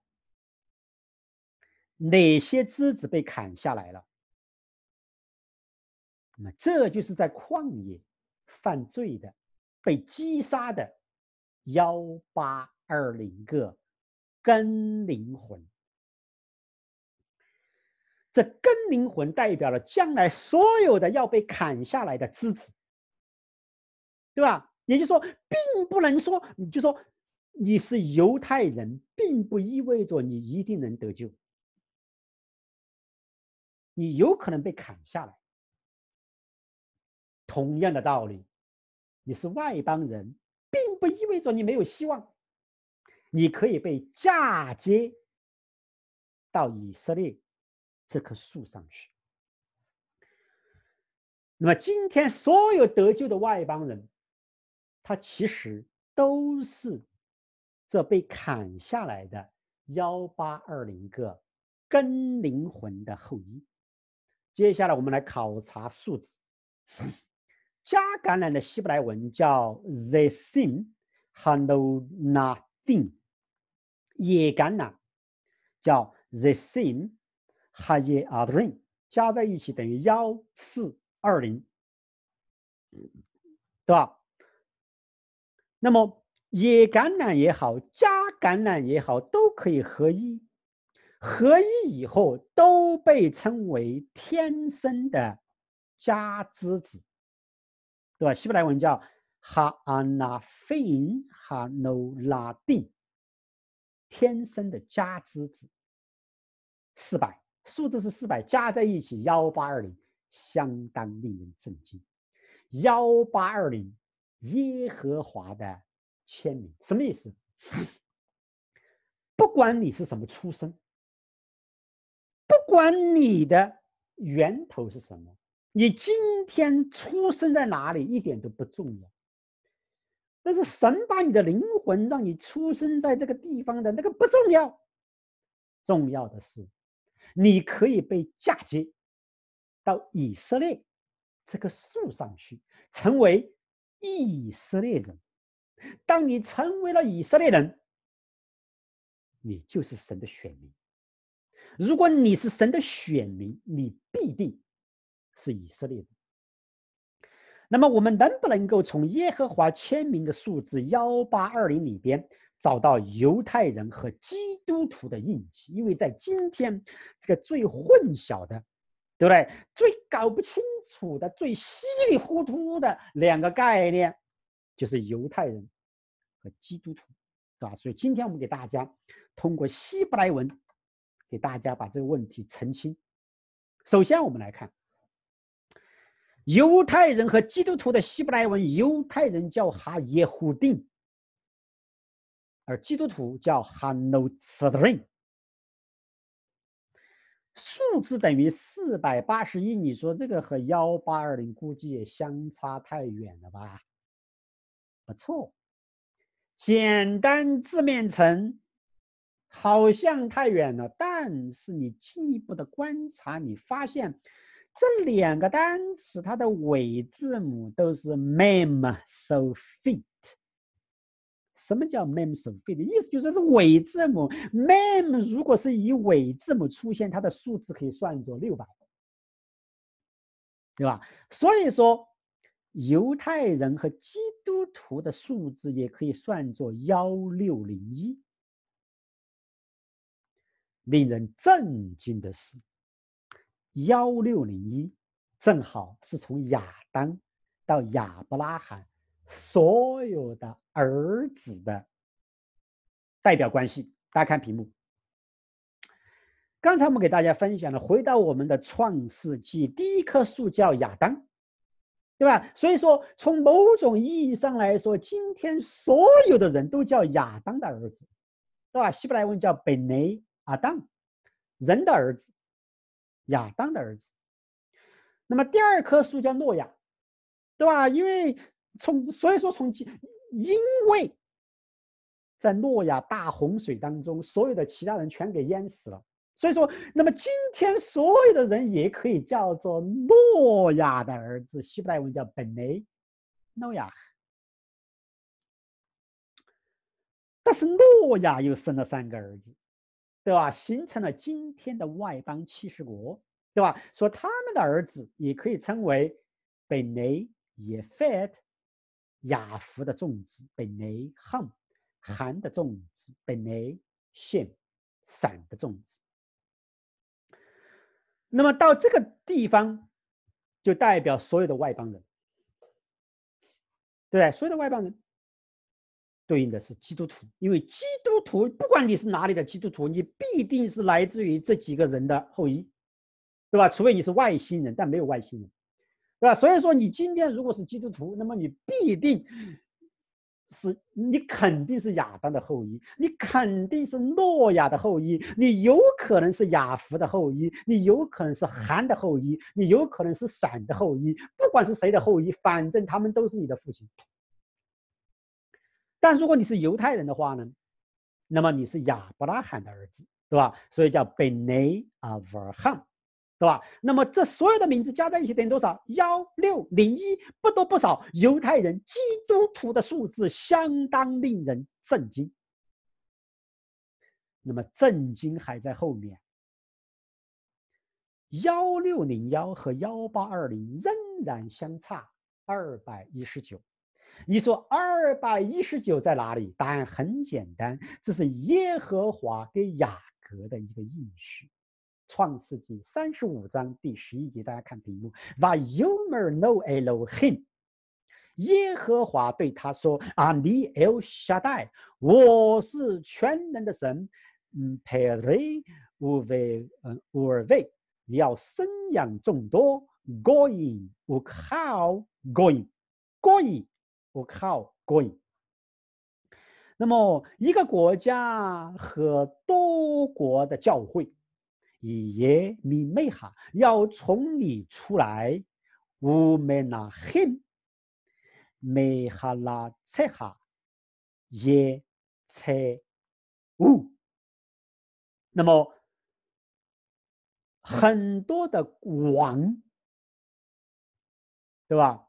哪些枝子被砍下来了？那么这就是在旷野犯罪的、被击杀的幺八二零个根灵魂。这根灵魂代表了将来所有的要被砍下来的枝子，对吧？也就是说，并不能说，你就说你是犹太人，并不意味着你一定能得救，你有可能被砍下来。同样的道理，你是外邦人，并不意味着你没有希望，你可以被嫁接到以色列这棵树上去。那么，今天所有得救的外邦人。它其实都是这被砍下来的幺八二零个根灵魂的后裔。接下来我们来考察数字。加橄榄的希伯来文叫 the same h e l o n t h i n g 野橄榄叫 the same h a l o d r i n 加在一起等于幺四二零，对吧？那么，野橄榄也好，家橄榄也好，都可以合一。合一以后，都被称为天生的家之子，对吧？希伯来文叫哈安娜菲哈努拉定，天生的家之子。四百数字是四百，加在一起幺八二零，相当令人震惊，幺八二零。耶和华的签名什么意思？不管你是什么出身，不管你的源头是什么，你今天出生在哪里一点都不重要。但是神把你的灵魂让你出生在这个地方的那个不重要，重要的是你可以被嫁接到以色列这个树上去，成为。以色列人，当你成为了以色列人，你就是神的选民。如果你是神的选民，你必定是以色列人。那么，我们能不能够从耶和华签名的数字幺八二零里边找到犹太人和基督徒的印记？因为在今天这个最混淆的。对不对？最搞不清楚的、最稀里糊涂的两个概念，就是犹太人和基督徒，啊，吧？所以今天我们给大家通过希伯来文，给大家把这个问题澄清。首先，我们来看犹太人和基督徒的希伯来文。犹太人叫哈耶胡定，而基督徒叫哈诺茨勒恩。数字等于四百八十一，你说这个和幺八二零估计也相差太远了吧？不错，简单字面层好像太远了，但是你进一步的观察，你发现这两个单词它的尾字母都是 m，收费。什么叫 mem 首费的意思就是说是尾字母 mem 如果是以尾字母出现，它的数字可以算作六百，对吧？所以说犹太人和基督徒的数字也可以算作幺六零一。令人震惊的是，幺六零一正好是从亚当到亚伯拉罕。所有的儿子的代表关系，大家看屏幕。刚才我们给大家分享了，回到我们的创世纪，第一棵树叫亚当，对吧？所以说，从某种意义上来说，今天所有的人都叫亚当的儿子，对吧？希伯来文叫本雷亚当，人的儿子，亚当的儿子。那么第二棵树叫诺亚，对吧？因为从所以说，从因为，在诺亚大洪水当中，所有的其他人全给淹死了。所以说，那么今天所有的人也可以叫做诺亚的儿子。希伯来文叫本雷，诺亚。但是诺亚又生了三个儿子，对吧？形成了今天的外邦七十国，对吧？说他们的儿子也可以称为本雷耶 i 特。雅芙的种子本雷汉，韩的种子本雷陷，散的种子。那么到这个地方，就代表所有的外邦人，对不对？所有的外邦人对应的是基督徒，因为基督徒不管你是哪里的基督徒，你必定是来自于这几个人的后裔，对吧？除非你是外星人，但没有外星人。对吧？所以说，你今天如果是基督徒，那么你必定是，你肯定是亚当的后裔，你肯定是诺亚的后裔，你有可能是亚服的后裔，你有可能是韩的后裔，你有可能是闪的后裔。不管是谁的后裔，反正他们都是你的父亲。但如果你是犹太人的话呢，那么你是亚伯拉罕的儿子，对吧？所以叫 Ben Avraham。是吧？那么这所有的名字加在一起等于多少？幺六零一不多不少，犹太人基督徒的数字相当令人震惊。那么震惊还在后面。幺六零幺和幺八二零仍然相差二百一十九。你说二百一十九在哪里？答案很简单，这是耶和华给雅各的一个应许。创世纪三十五章第十一节，大家看屏幕。v h y y o e r n o l o him？耶和华对他说：“啊，你 d a 代，我是全能的神。嗯，p e r 瑞乌维，嗯，uve，你要生养众多。going，我靠，going，going，我靠，going。那么，一个国家和多国的教会。”也没妹哈，要从你出来，乌没那恨，没哈拉切哈耶切乌。那么很多的王，对吧？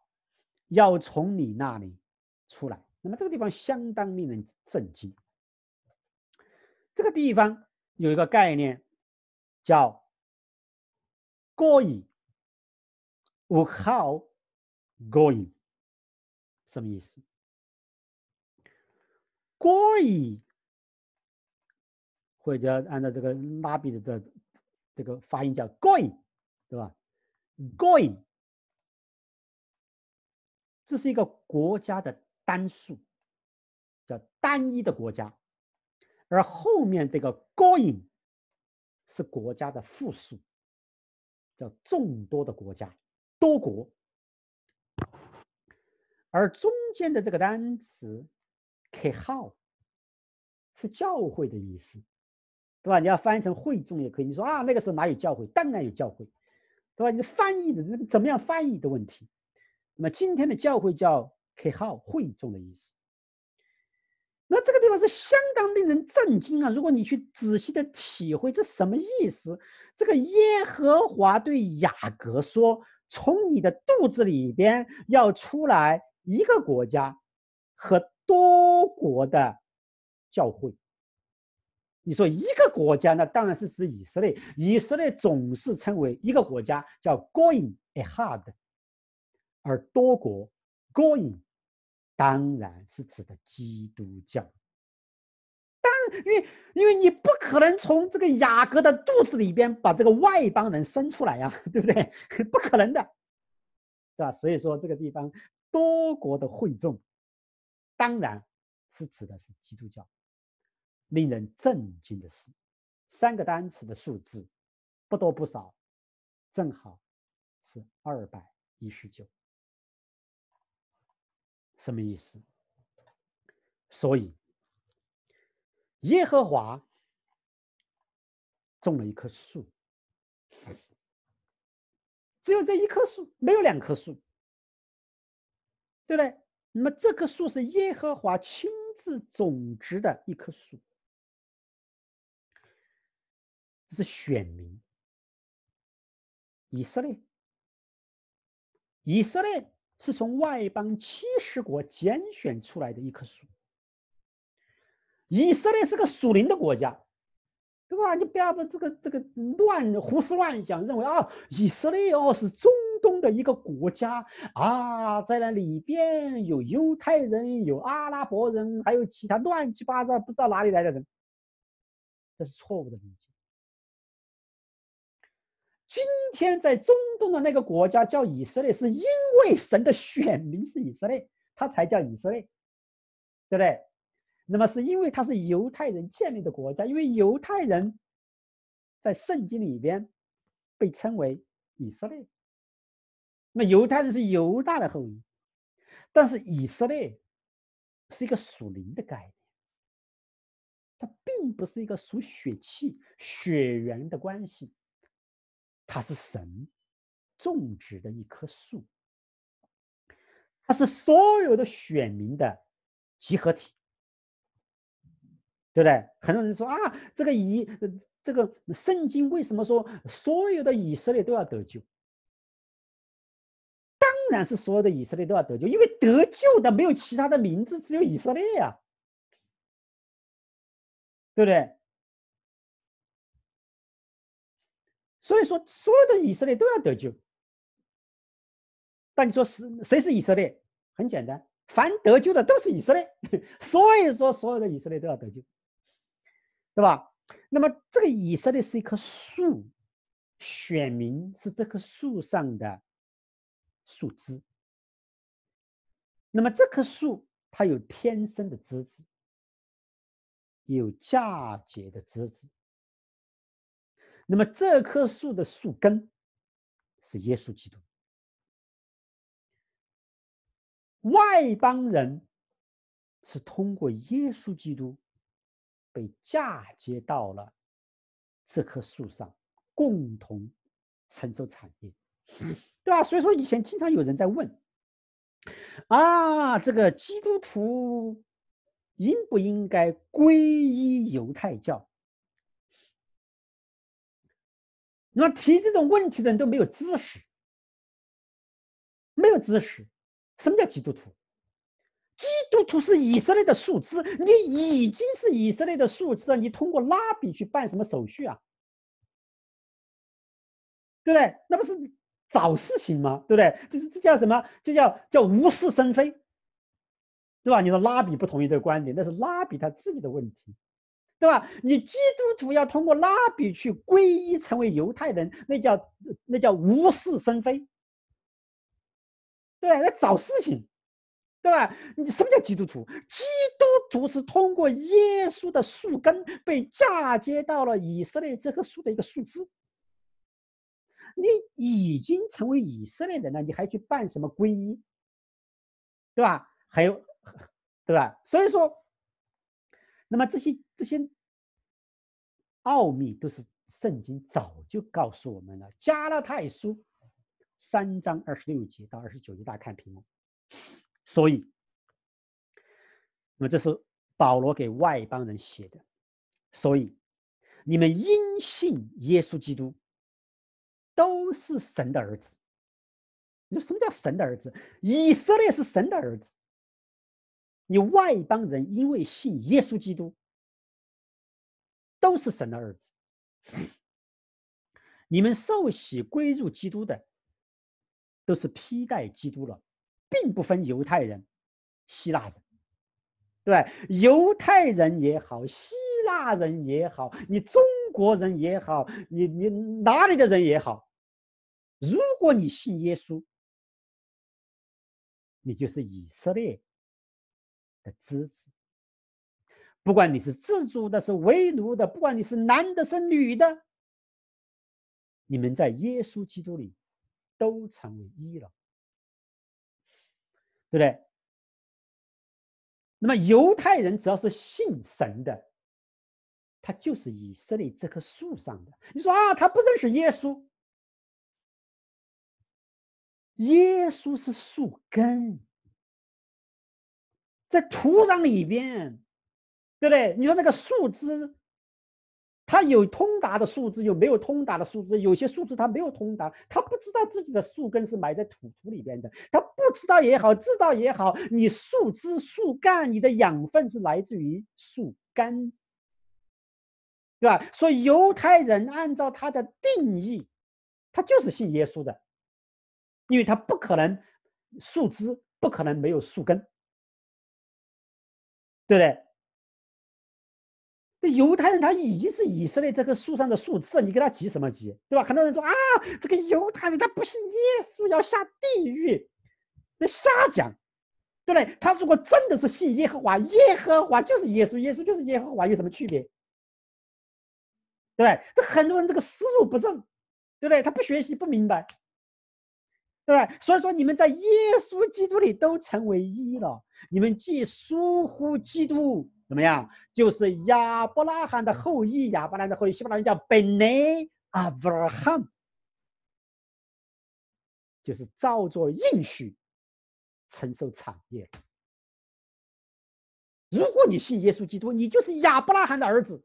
要从你那里出来，那么这个地方相当令人震惊。这个地方有一个概念。叫，going，不好，going，什么意思？going，或者按照这个拉比的这这个发音叫 going，对吧？going，这是一个国家的单数，叫单一的国家，而后面这个 going。是国家的复数，叫众多的国家，多国。而中间的这个单词 k h o 是教会的意思，对吧？你要翻译成会众也可以。你说啊，那个时候哪有教会？当然有教会，对吧？你的翻译的怎么样？翻译的问题。那么今天的教会叫 k h o 会众的意思。那这个地方是相当令人震惊啊！如果你去仔细的体会，这什么意思？这个耶和华对雅各说：“从你的肚子里边要出来一个国家和多国的教会。”你说一个国家，那当然是指以色列。以色列总是称为一个国家，叫 “going ahead”，而多国 “going”。当然是指的基督教，然，因为因为你不可能从这个雅各的肚子里边把这个外邦人生出来呀，[laughs] 对不对？[laughs] 不可能的，对吧？所以说这个地方多国的会众，当然是指的是基督教。令人震惊的是，三个单词的数字不多不少，正好是二百一十九。什么意思？所以，耶和华种了一棵树，只有这一棵树，没有两棵树，对不对？那么，这棵树是耶和华亲自种植的一棵树，这是选民以色列，以色列。是从外邦七十国拣选出来的一棵树。以色列是个属灵的国家，对吧？你不要把这个这个乱胡思乱想，认为啊，以色列哦是中东的一个国家啊，在那里边有犹太人，有阿拉伯人，还有其他乱七八糟不知道哪里来的人，这是错误的理解。今天在中东的那个国家叫以色列，是因为神的选民是以色列，他才叫以色列，对不对？那么是因为他是犹太人建立的国家，因为犹太人在圣经里边被称为以色列。那犹太人是犹大的后裔，但是以色列是一个属灵的概念，它并不是一个属血气、血缘的关系。他是神种植的一棵树，他是所有的选民的集合体，对不对？很多人说啊，这个以这个圣经为什么说所有的以色列都要得救？当然是所有的以色列都要得救，因为得救的没有其他的名字，只有以色列呀，对不对？所以说，所有的以色列都要得救。但你说是谁是以色列？很简单，凡得救的都是以色列。[laughs] 所以说，所有的以色列都要得救，对吧？那么，这个以色列是一棵树，选民是这棵树上的树枝。那么，这棵树它有天生的枝子，有嫁接的枝子。那么，这棵树的树根是耶稣基督。外邦人是通过耶稣基督被嫁接到了这棵树上，共同承受产业，对吧？所以说，以前经常有人在问：啊，这个基督徒应不应该皈依犹太教？那提这种问题的人都没有知识，没有知识。什么叫基督徒？基督徒是以色列的数字，你已经是以色列的数字了，你通过拉比去办什么手续啊？对不对？那不是找事情吗？对不对？这这叫什么？这叫叫无事生非，对吧？你说拉比不同意这个观点，那是拉比他自己的问题。对吧？你基督徒要通过拉比去皈依成为犹太人，那叫那叫无事生非，对来找事情，对吧？你什么叫基督徒？基督徒是通过耶稣的树根被嫁接到了以色列这棵树的一个树枝。你已经成为以色列人了，你还去办什么皈依？对吧？还有对吧？所以说。那么这些这些奥秘都是圣经早就告诉我们了，《加拉太书》三章二十六节到二十九节，大看屏幕。所以，那么这是保罗给外邦人写的，所以你们因信耶稣基督都是神的儿子。你说什么叫神的儿子？以色列是神的儿子。你外邦人因为信耶稣基督，都是神的儿子。你们受洗归入基督的，都是披戴基督了，并不分犹太人、希腊人，对，犹太人也好，希腊人也好，你中国人也好，你你哪里的人也好，如果你信耶稣，你就是以色列。的枝子，不管你是自主的，是为奴的，不管你是男的，是女的，你们在耶稣基督里都成为一了，对不对？那么犹太人只要是信神的，他就是以色列这棵树上的。你说啊，他不认识耶稣，耶稣是树根。在土壤里边，对不对？你说那个树枝，它有通达的树枝，有没有通达的树枝？有些树枝它没有通达，它不知道自己的树根是埋在土土里边的。它不知道也好，知道也好，你树枝、树干，你的养分是来自于树干，对吧？所以犹太人按照他的定义，他就是信耶稣的，因为他不可能树枝不可能没有树根。对不对？这犹太人他已经是以色列这棵树上的树枝你给他急什么急？对吧？很多人说啊，这个犹太人他不信耶稣要下地狱，那瞎讲，对不对？他如果真的是信耶和华，耶和华就是耶稣，耶稣就是耶和华，有什么区别？对，这很多人这个思路不正，对不对？他不学习不明白，对不对？所以说你们在耶稣基督里都成为一了。你们既疏忽基督，怎么样？就是亚伯拉罕的后裔，亚伯拉罕的后裔，希伯来人叫本内阿伯拉罕，就是照着应许承受产业。如果你信耶稣基督，你就是亚伯拉罕的儿子，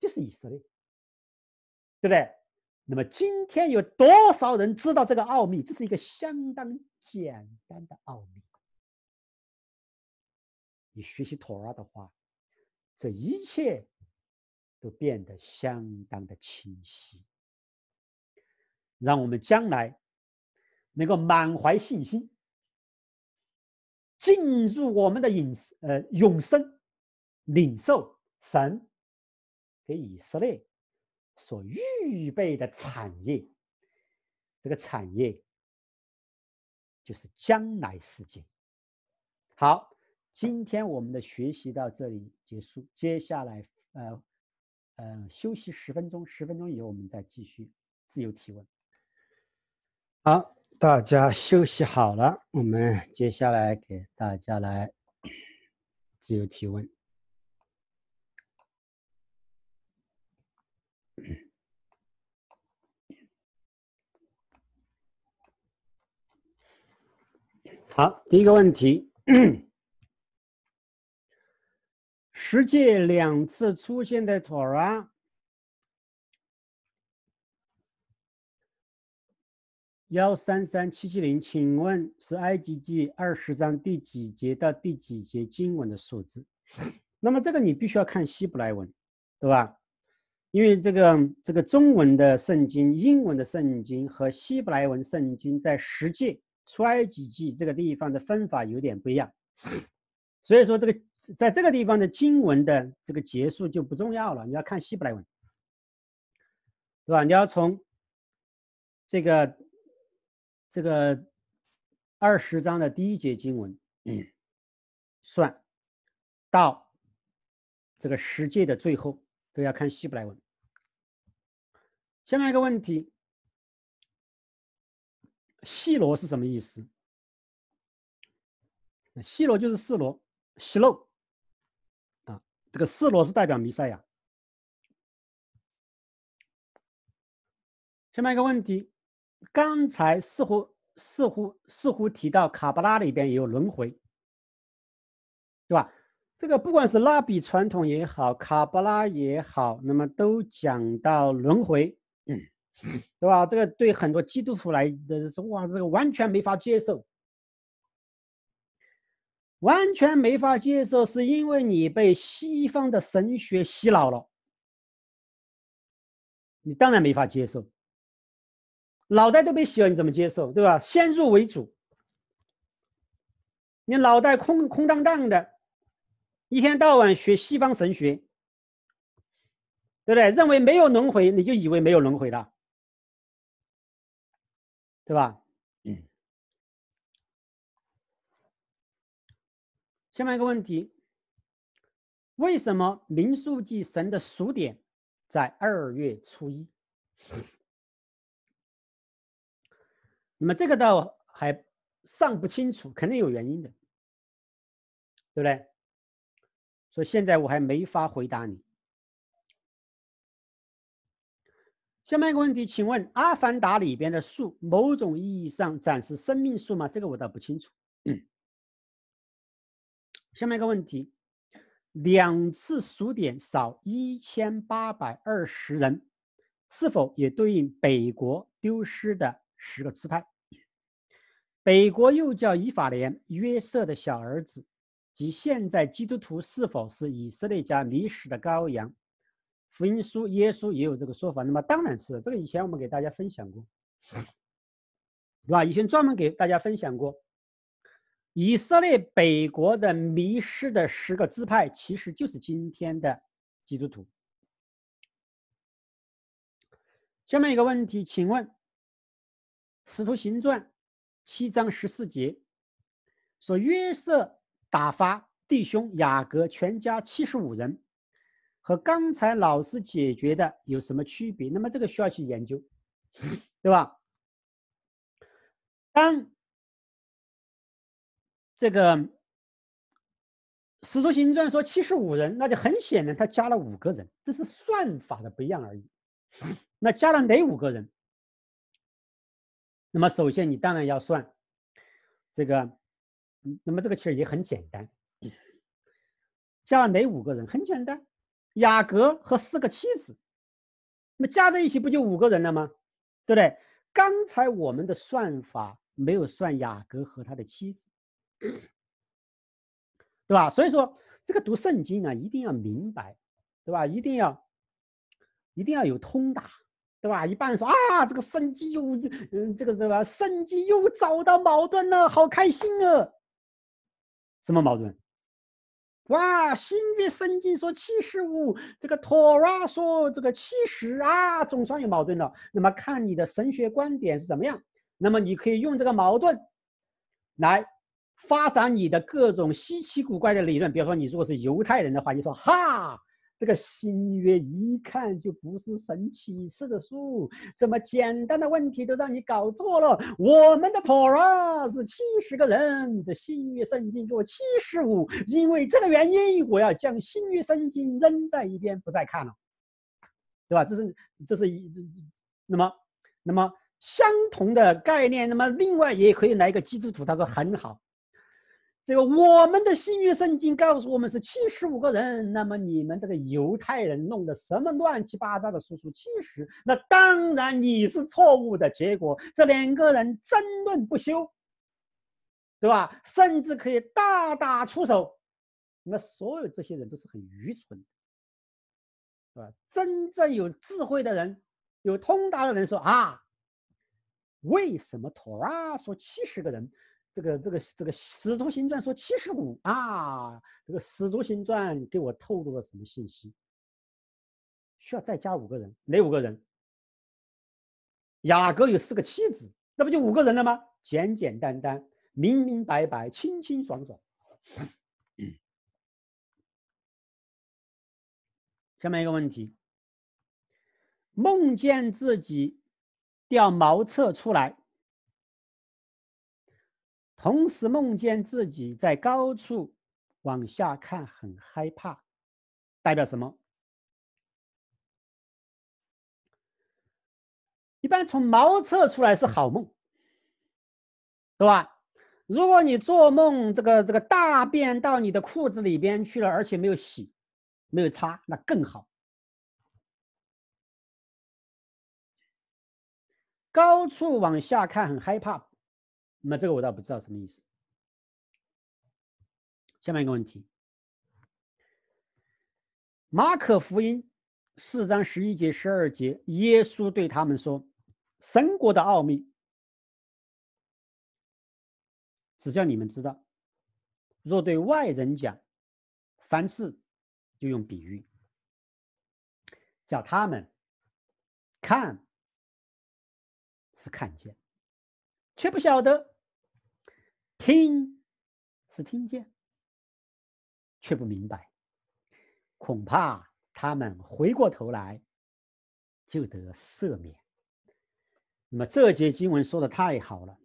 就是以色列，对不对？那么今天有多少人知道这个奥秘？这是一个相当简单的奥秘。你学习妥了的话，这一切都变得相当的清晰，让我们将来能够满怀信心进入我们的永呃永生，领受神给以色列所预备的产业。这个产业就是将来世界。好。今天我们的学习到这里结束，接下来呃呃休息十分钟，十分钟以后我们再继续自由提问。好，大家休息好了，我们接下来给大家来自由提问。好，第一个问题。十界两次出现的妥拉幺三三七七零，请问是埃及记二十章第几节到第几节经文的数字？那么这个你必须要看希伯来文，对吧？因为这个这个中文的圣经、英文的圣经和希伯来文圣经在十界、埃及记这个地方的分法有点不一样，所以说这个。在这个地方的经文的这个结束就不重要了，你要看希伯来文，是吧？你要从这个这个二十章的第一节经文算到这个十诫的最后，都要看希伯来文。下面一个问题：细罗是什么意思？细罗就是四罗，细漏。这个四罗是代表弥赛亚。下面一个问题，刚才似乎似乎似乎提到卡巴拉里边也有轮回，对吧？这个不管是拉比传统也好，卡巴拉也好，那么都讲到轮回，[coughs] 对吧？这个对很多基督徒来的说，哇，这个完全没法接受。完全没法接受，是因为你被西方的神学洗脑了。你当然没法接受，脑袋都被洗了，你怎么接受？对吧？先入为主，你脑袋空空荡荡的，一天到晚学西方神学，对不对？认为没有轮回，你就以为没有轮回了，对吧？下面一个问题：为什么民俗祭神的署点在二月初一？那么这个倒还尚不清楚，肯定有原因的，对不对？所以现在我还没法回答你。下面一个问题，请问《阿凡达》里边的树，某种意义上展示生命树吗？这个我倒不清楚。下面一个问题：两次数点少一千八百二十人，是否也对应北国丢失的十个支派？北国又叫伊法连约瑟的小儿子及现在基督徒是否是以色列家迷失的羔羊？福音书耶稣也有这个说法。那么，当然是这个。以前我们给大家分享过，对吧？以前专门给大家分享过。以色列北国的迷失的十个支派，其实就是今天的基督徒。下面一个问题，请问《使徒行传》七章十四节说约瑟打发弟兄雅各全家七十五人，和刚才老师解决的有什么区别？那么这个需要去研究，对吧？当。这个《使徒行传》说七十五人，那就很显然他加了五个人，这是算法的不一样而已。那加了哪五个人？那么首先你当然要算这个，那么这个其实也很简单。加了哪五个人？很简单，雅各和四个妻子。那么加在一起不就五个人了吗？对不对？刚才我们的算法没有算雅各和他的妻子。对吧？所以说，这个读圣经啊，一定要明白，对吧？一定要，一定要有通达，对吧？一般人说啊，这个圣经又，嗯，这个这个圣经又找到矛盾了，好开心啊！什么矛盾？哇，新约圣经说七十五，这个托拉说这个七十啊，总算有矛盾了。那么看你的神学观点是怎么样，那么你可以用这个矛盾来。发展你的各种稀奇古怪的理论，比如说你如果是犹太人的话，你说哈，这个新约一看就不是神启示的书，这么简单的问题都让你搞错了。我们的托拉是七十个人，的新约圣经给我七十五，因为这个原因，我要将新约圣经扔在一边不再看了，对吧？这是这是一，那么那么相同的概念，那么另外也可以来一个基督徒，他说很好。这个我们的《新约圣经》告诉我们是七十五个人，那么你们这个犹太人弄的什么乱七八糟的数字七十？那当然你是错误的结果。这两个人争论不休，对吧？甚至可以大打出手。那所有这些人都是很愚蠢，对吧？真正有智慧的人、有通达的人说啊，为什么托拉说七十个人？这个这个这个《使徒行传》说七十五啊，这个《使徒行传》给我透露了什么信息？需要再加五个人，哪五个人？雅各有四个妻子，那不就五个人了吗？简简单单，明明白白，清清爽爽。下面一个问题：梦见自己掉茅厕出来。同时梦见自己在高处往下看，很害怕，代表什么？一般从茅厕出来是好梦，对吧？如果你做梦这个这个大便到你的裤子里边去了，而且没有洗，没有擦，那更好。高处往下看很害怕。那这个我倒不知道什么意思。下面一个问题，《马可福音》四章十一节、十二节，耶稣对他们说：“神国的奥秘，只叫你们知道；若对外人讲，凡事就用比喻，叫他们看是看见，却不晓得。”听是听见，却不明白，恐怕他们回过头来就得赦免。那么这节经文说的太好了，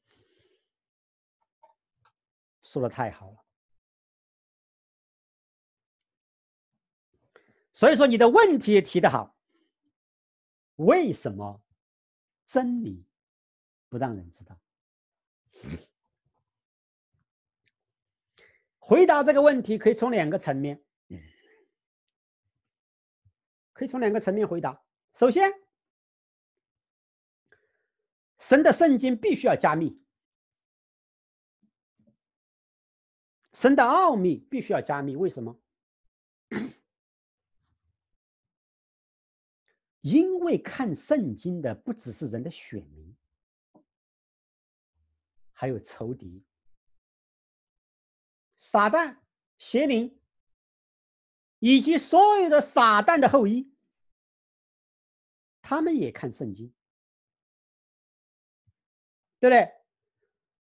说的太好了。所以说你的问题也提的好，为什么真理不让人知道？回答这个问题可以从两个层面，可以从两个层面回答。首先，神的圣经必须要加密，神的奥秘必须要加密。为什么？[coughs] 因为看圣经的不只是人的选民，还有仇敌。撒旦、邪灵以及所有的撒旦的后裔，他们也看圣经，对不对？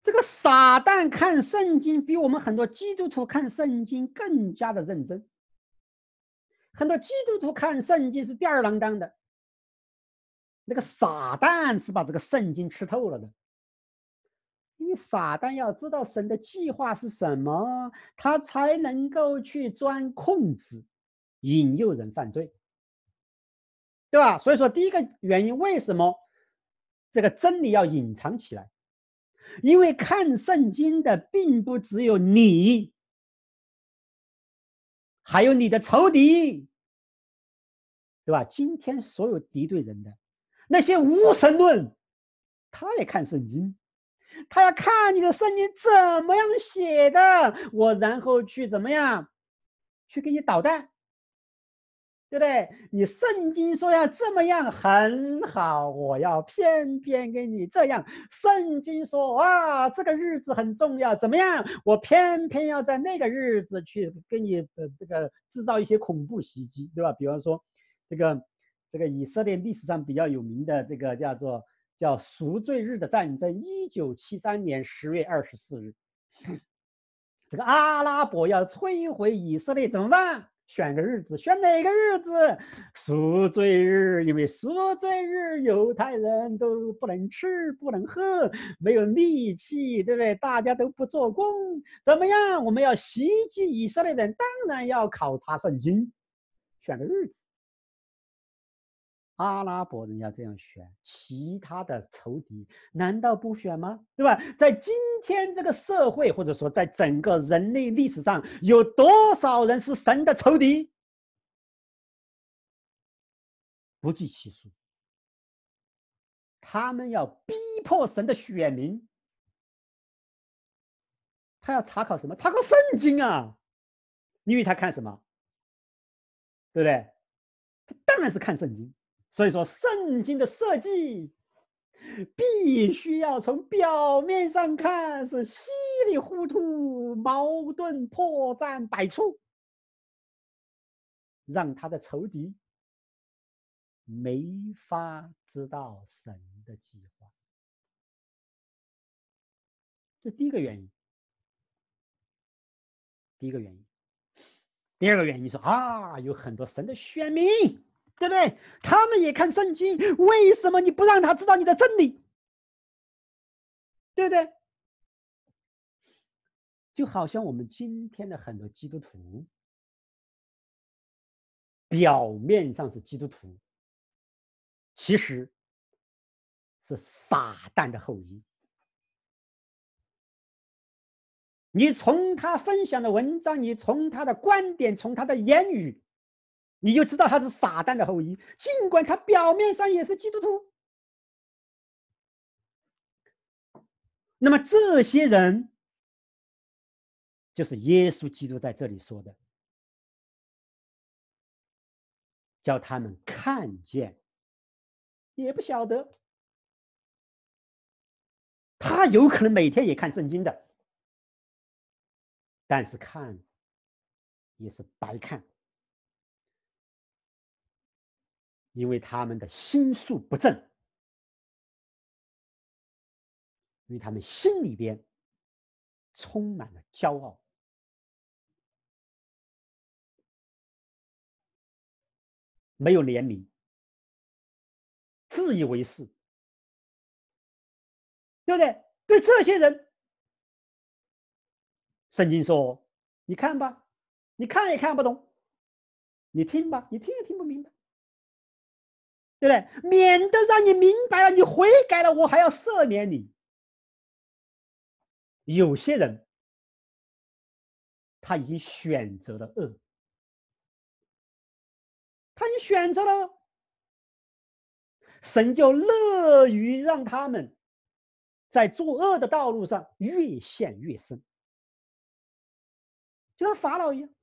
这个撒旦看圣经比我们很多基督徒看圣经更加的认真。很多基督徒看圣经是吊儿郎当的，那个撒旦是把这个圣经吃透了的。因为撒旦要知道神的计划是什么，他才能够去钻空子，引诱人犯罪，对吧？所以说，第一个原因，为什么这个真理要隐藏起来？因为看圣经的并不只有你，还有你的仇敌，对吧？今天所有敌对人的那些无神论，他也看圣经。他要看你的圣经怎么样写的，我然后去怎么样，去给你捣蛋，对不对？你圣经说要这么样很好，我要偏偏给你这样。圣经说哇，这个日子很重要，怎么样？我偏偏要在那个日子去给你呃这个制造一些恐怖袭击，对吧？比方说，这个这个以色列历史上比较有名的这个叫做。叫赎罪日的战争，一九七三年十月二十四日，[laughs] 这个阿拉伯要摧毁以色列，怎么办？选个日子，选哪个日子？赎罪日，因为赎罪日犹太人都不能吃、不能喝，没有力气，对不对？大家都不做工，怎么样？我们要袭击以色列人，当然要考察圣经，选个日子。阿拉伯人要这样选，其他的仇敌难道不选吗？对吧？在今天这个社会，或者说在整个人类历史上，有多少人是神的仇敌？不计其数。他们要逼迫神的选民，他要查考什么？查考圣经啊！因为他看什么？对不对？他当然是看圣经。所以说，圣经的设计必须要从表面上看是稀里糊涂、矛盾、破绽百出，让他的仇敌没法知道神的计划。这第一个原因。第一个原因。第二个原因说啊，有很多神的选民。对不对？他们也看圣经，为什么你不让他知道你的真理？对不对？就好像我们今天的很多基督徒，表面上是基督徒，其实是撒旦的后裔。你从他分享的文章，你从他的观点，从他的言语。你就知道他是傻蛋的后裔，尽管他表面上也是基督徒。那么这些人，就是耶稣基督在这里说的，叫他们看见，也不晓得。他有可能每天也看圣经的，但是看也是白看。因为他们的心术不正，因为他们心里边充满了骄傲，没有怜悯，自以为是，对不对？对这些人，圣经说：“你看吧，你看也看不懂；你听吧，你听也听不明白。”对不对？免得让你明白了，你悔改了，我还要赦免你。有些人他已经选择了恶，他已经选择了，神就乐于让他们在作恶的道路上越陷越深，就像法老一样。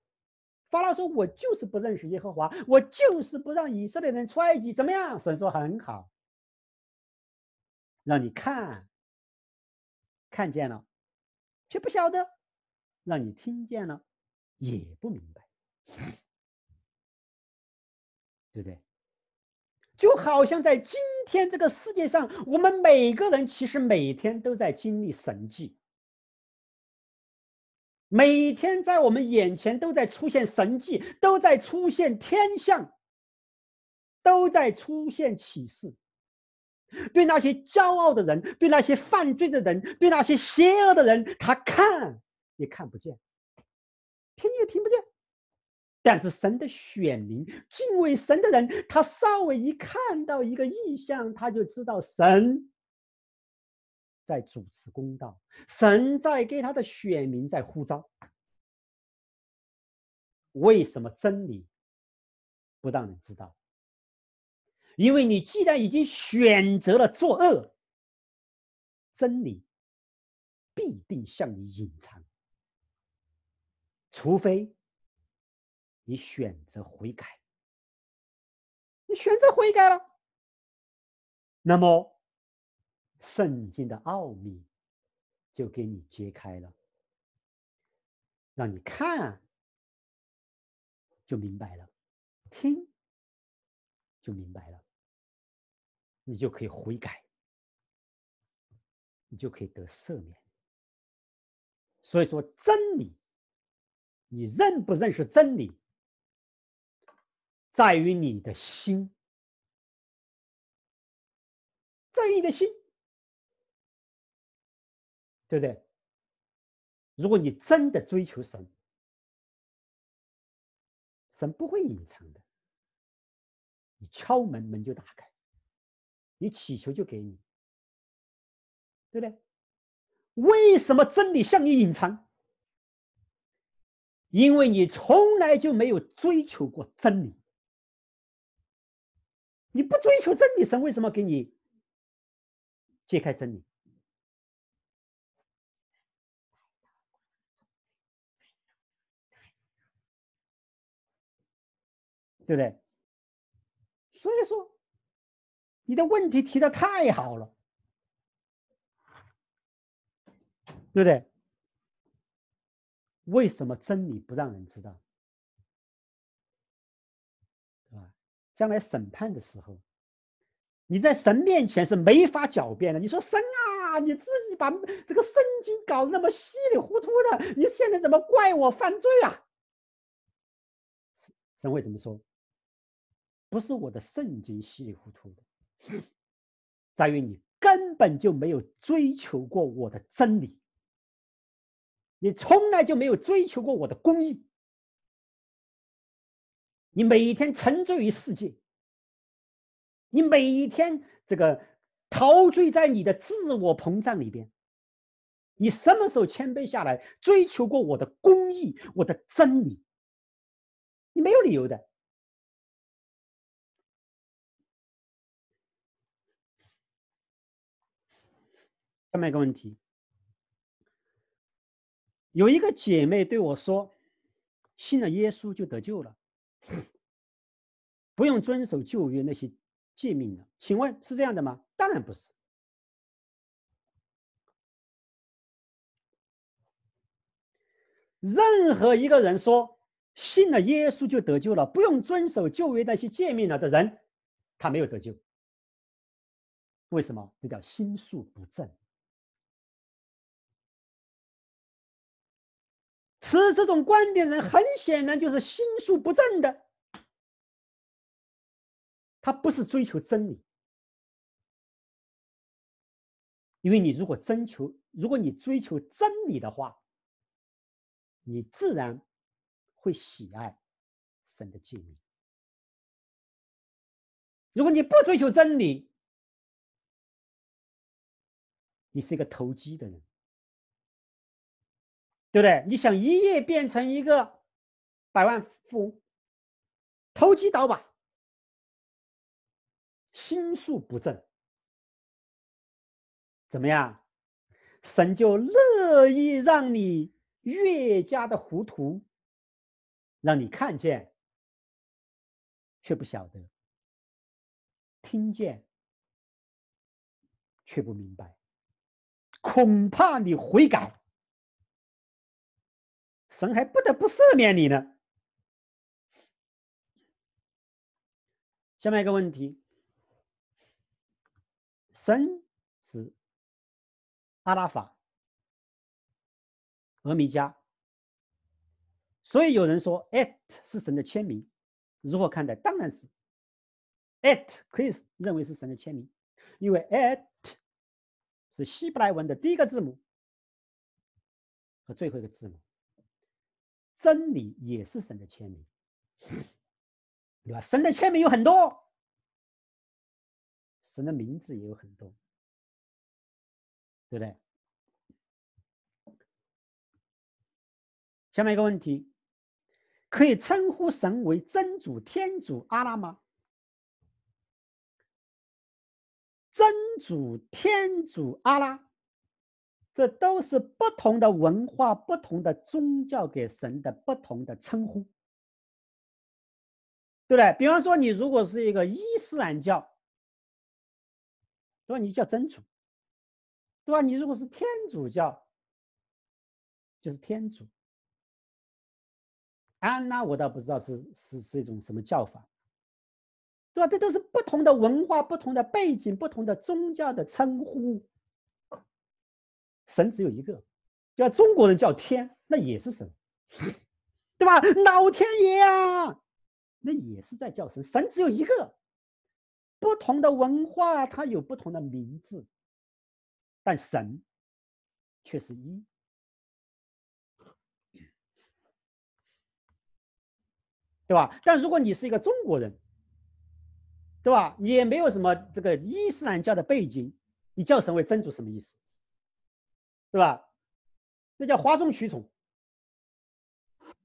法拉说：“我就是不认识耶和华，我就是不让以色列人出埃及，怎么样？”神说：“很好，让你看看见了，却不晓得；让你听见了，也不明白，对不对？”就好像在今天这个世界上，我们每个人其实每天都在经历神迹。每天在我们眼前都在出现神迹，都在出现天象，都在出现启示。对那些骄傲的人，对那些犯罪的人，对那些邪恶的人，他看也看不见，听也听不见。但是神的选民，敬畏神的人，他稍微一看到一个异象，他就知道神。在主持公道，神在给他的选民在呼召。为什么真理不让人知道？因为你既然已经选择了作恶，真理必定向你隐藏。除非你选择悔改，你选择悔改了，那么。圣经的奥秘就给你揭开了，让你看就明白了，听就明白了，你就可以悔改，你就可以得赦免。所以说，真理，你认不认识真理，在于你的心，在于你的心。对不对？如果你真的追求神，神不会隐藏的。你敲门，门就打开；你祈求，就给你。对不对？为什么真理向你隐藏？因为你从来就没有追求过真理。你不追求真理，神为什么给你揭开真理？对不对？所以说，你的问题提的太好了，对不对？为什么真理不让人知道？啊，将来审判的时候，你在神面前是没法狡辩的。你说神啊，你自己把这个圣经搞那么稀里糊涂的，你现在怎么怪我犯罪啊？神会怎么说？不是我的圣经稀里糊涂的，在于你根本就没有追求过我的真理，你从来就没有追求过我的公义，你每一天沉醉于世界，你每一天这个陶醉在你的自我膨胀里边，你什么时候谦卑下来追求过我的公义、我的真理？你没有理由的。下面一个问题，有一个姐妹对我说：“信了耶稣就得救了，不用遵守旧约那些诫命了。”请问是这样的吗？当然不是。任何一个人说信了耶稣就得救了，不用遵守旧约那些诫命了的人，他没有得救。为什么？这叫心术不正。持这种观点人，很显然就是心术不正的。他不是追求真理，因为你如果征求，如果你追求真理的话，你自然会喜爱神的诫命。如果你不追求真理，你是一个投机的人。对不对？你想一夜变成一个百万富翁？投机倒把，心术不正，怎么样？神就乐意让你越加的糊涂，让你看见却不晓得，听见却不明白，恐怕你悔改。神还不得不赦免你呢。下面一个问题：神是阿拉法、俄米加，所以有人说艾 t 是神的签名。如何看待？当然是 “it” 可以认为是神的签名，因为艾 t 是希伯来文的第一个字母和最后一个字母。真理也是神的签名，[sniffs] 对吧？神的签名有很多，神的名字也有很多，对不对？下面一个问题：可以称呼神为真主、天主、阿拉吗？真主、天主、阿拉。这都是不同的文化、不同的宗教给神的不同的称呼，对不对？比方说，你如果是一个伊斯兰教，对吧？你叫真主，对吧？你如果是天主教，就是天主。安娜，我倒不知道是是是一种什么叫法，对吧？这都是不同的文化、不同的背景、不同的宗教的称呼。神只有一个，叫中国人叫天，那也是神，对吧？老天爷啊，那也是在叫神。神只有一个，不同的文化它有不同的名字，但神却是一，对吧？但如果你是一个中国人，对吧？也没有什么这个伊斯兰教的背景，你叫神为真主什么意思？对吧？那叫哗众取宠，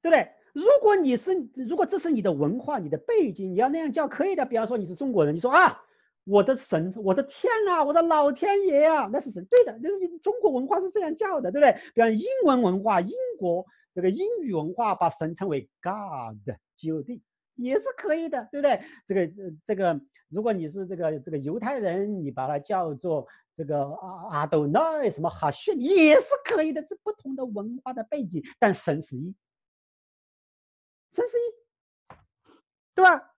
对不对？如果你是，如果这是你的文化、你的背景，你要那样叫可以的。比方说你是中国人，你说啊，我的神，我的天啊，我的老天爷啊，那是神，对的，那是中国文化是这样叫的，对不对？比方英文文化，英国这个英语文化把神称为 God，就帝。也是可以的，对不对？这个，这个，如果你是这个这个犹太人，你把它叫做这个阿阿斗奈什么哈逊，也是可以的，是不同的文化的背景，但神是一，神是一，对吧？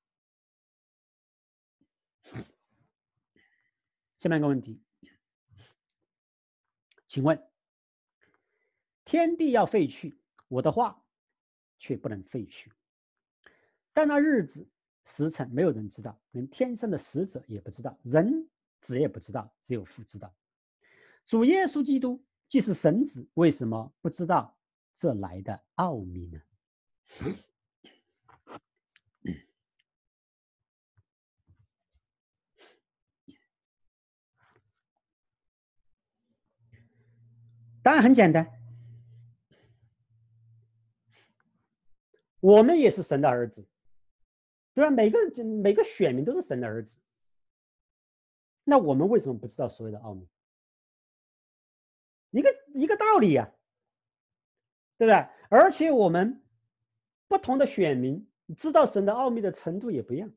下面一个问题，请问，天地要废去，我的话却不能废去。在那日子时辰，没有人知道，连天生的使者也不知道，人子也不知道，只有父知道。主耶稣基督既是神子，为什么不知道这来的奥秘呢？[coughs] 当然很简单，我们也是神的儿子。对吧？每个就每个选民都是神的儿子。那我们为什么不知道所有的奥秘？一个一个道理呀，对不对？而且我们不同的选民知道神的奥秘的程度也不一样，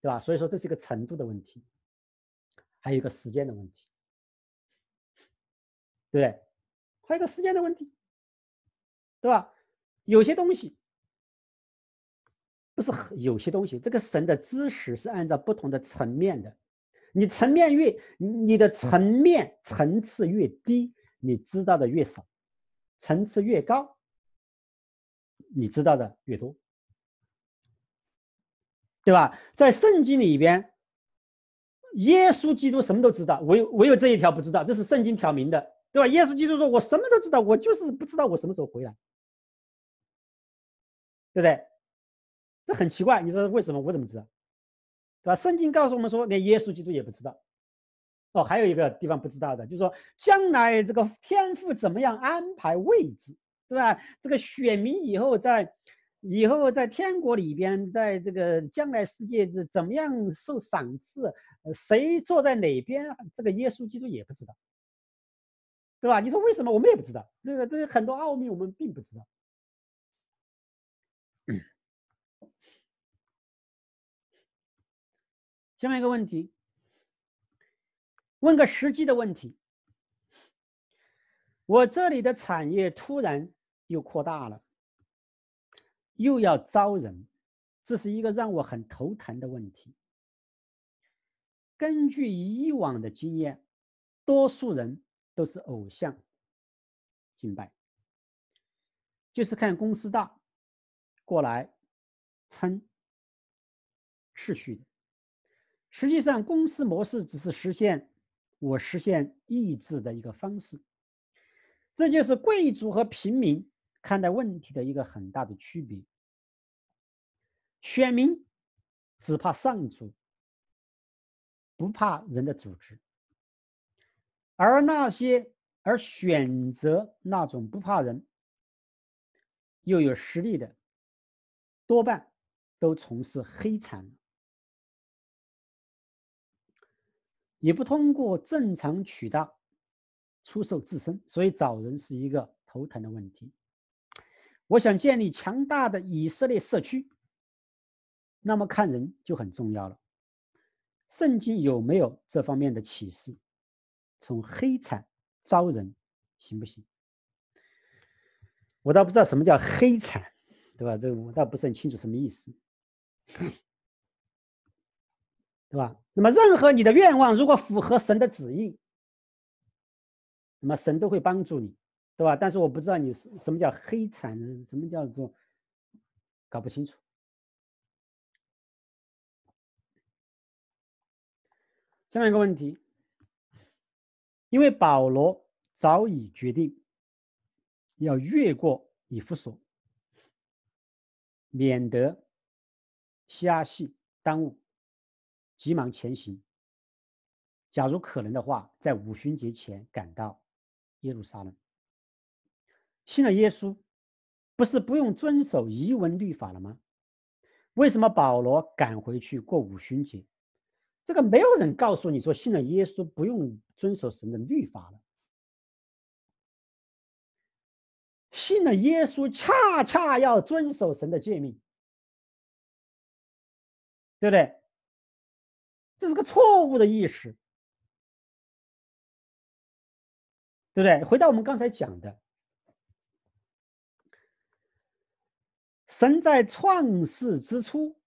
对吧？所以说这是一个程度的问题。还有一个时间的问题，对不对？还有一个时间的问题，对吧？有些东西。不是，有些东西，这个神的知识是按照不同的层面的。你层面越，你的层面层次越低，你知道的越少；层次越高，你知道的越多，对吧？在圣经里边，耶稣基督什么都知道，唯唯有这一条不知道，这是圣经挑明的，对吧？耶稣基督说：“我什么都知道，我就是不知道我什么时候回来。”对不对？这很奇怪，你说为什么？我怎么知道？对吧？圣经告诉我们说，连耶稣基督也不知道。哦，还有一个地方不知道的，就是说将来这个天赋怎么样安排位置，对吧？这个选民以后在，以后在天国里边，在这个将来世界是怎么样受赏赐，谁坐在哪边，这个耶稣基督也不知道，对吧？你说为什么？我们也不知道，这个，这很多奥秘我们并不知道。这面一个问题，问个实际的问题：我这里的产业突然又扩大了，又要招人，这是一个让我很头疼的问题。根据以往的经验，多数人都是偶像敬拜，就是看公司大过来撑秩序的。实际上，公司模式只是实现我实现意志的一个方式。这就是贵族和平民看待问题的一个很大的区别。选民只怕上主，不怕人的组织。而那些而选择那种不怕人又有实力的，多半都从事黑产。也不通过正常渠道出售自身，所以找人是一个头疼的问题。我想建立强大的以色列社区，那么看人就很重要了。圣经有没有这方面的启示？从黑产招人行不行？我倒不知道什么叫黑产，对吧？这我倒不是很清楚什么意思。对吧？那么，任何你的愿望如果符合神的旨意，那么神都会帮助你，对吧？但是我不知道你是什么叫黑产，什么叫做，搞不清楚。下面一个问题，因为保罗早已决定要越过以弗所，免得瞎戏耽误。急忙前行。假如可能的话，在五旬节前赶到耶路撒冷。信了耶稣，不是不用遵守遗文律法了吗？为什么保罗赶回去过五旬节？这个没有人告诉你说，信了耶稣不用遵守神的律法了。信了耶稣，恰恰要遵守神的诫命，对不对？这是个错误的意识，对不对？回到我们刚才讲的，神在创世之初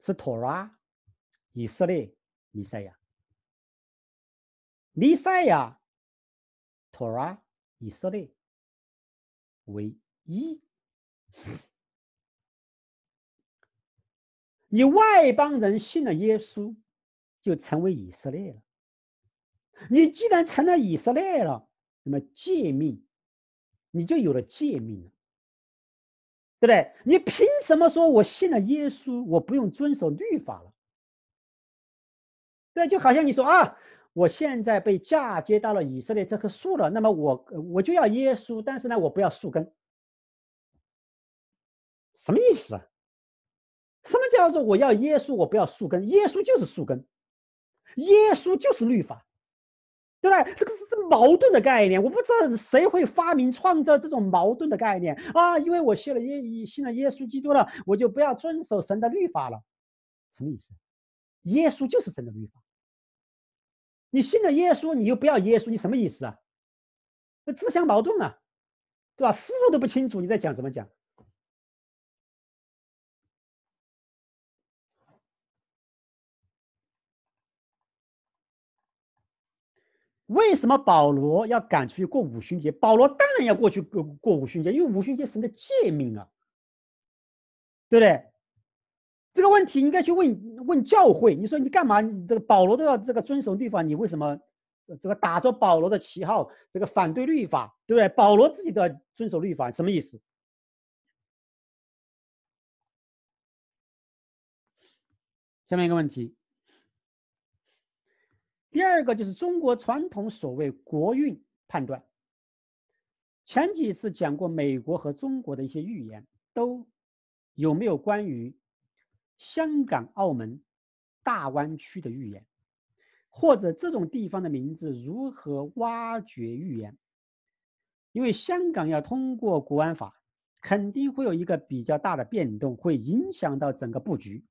是托拉、以色列、弥赛亚、弥赛亚、托拉、以色列为一。你外邦人信了耶稣，就成为以色列了。你既然成了以色列了，那么借命，你就有了借命了，对不对？你凭什么说我信了耶稣，我不用遵守律法了？对，就好像你说啊，我现在被嫁接到了以色列这棵树了，那么我我就要耶稣，但是呢，我不要树根，什么意思啊？什么叫做我要耶稣，我不要树根？耶稣就是树根，耶稣就是律法，对不对？这个是这矛盾的概念。我不知道谁会发明创造这种矛盾的概念啊！因为我信了耶，信了耶稣基督了，我就不要遵守神的律法了，什么意思？耶稣就是神的律法。你信了耶稣，你又不要耶稣，你什么意思啊？自相矛盾啊，对吧？思路都不清楚，你在讲什么讲？为什么保罗要赶出去过五旬节？保罗当然要过去过过五旬节，因为五旬节是个诫命啊，对不对？这个问题应该去问问教会。你说你干嘛？你这个保罗都要这个遵守律法，你为什么这个打着保罗的旗号这个反对律法？对不对？保罗自己都要遵守律法，什么意思？下面一个问题。第二个就是中国传统所谓国运判断。前几次讲过美国和中国的一些预言，都有没有关于香港、澳门、大湾区的预言，或者这种地方的名字如何挖掘预言？因为香港要通过国安法，肯定会有一个比较大的变动，会影响到整个布局。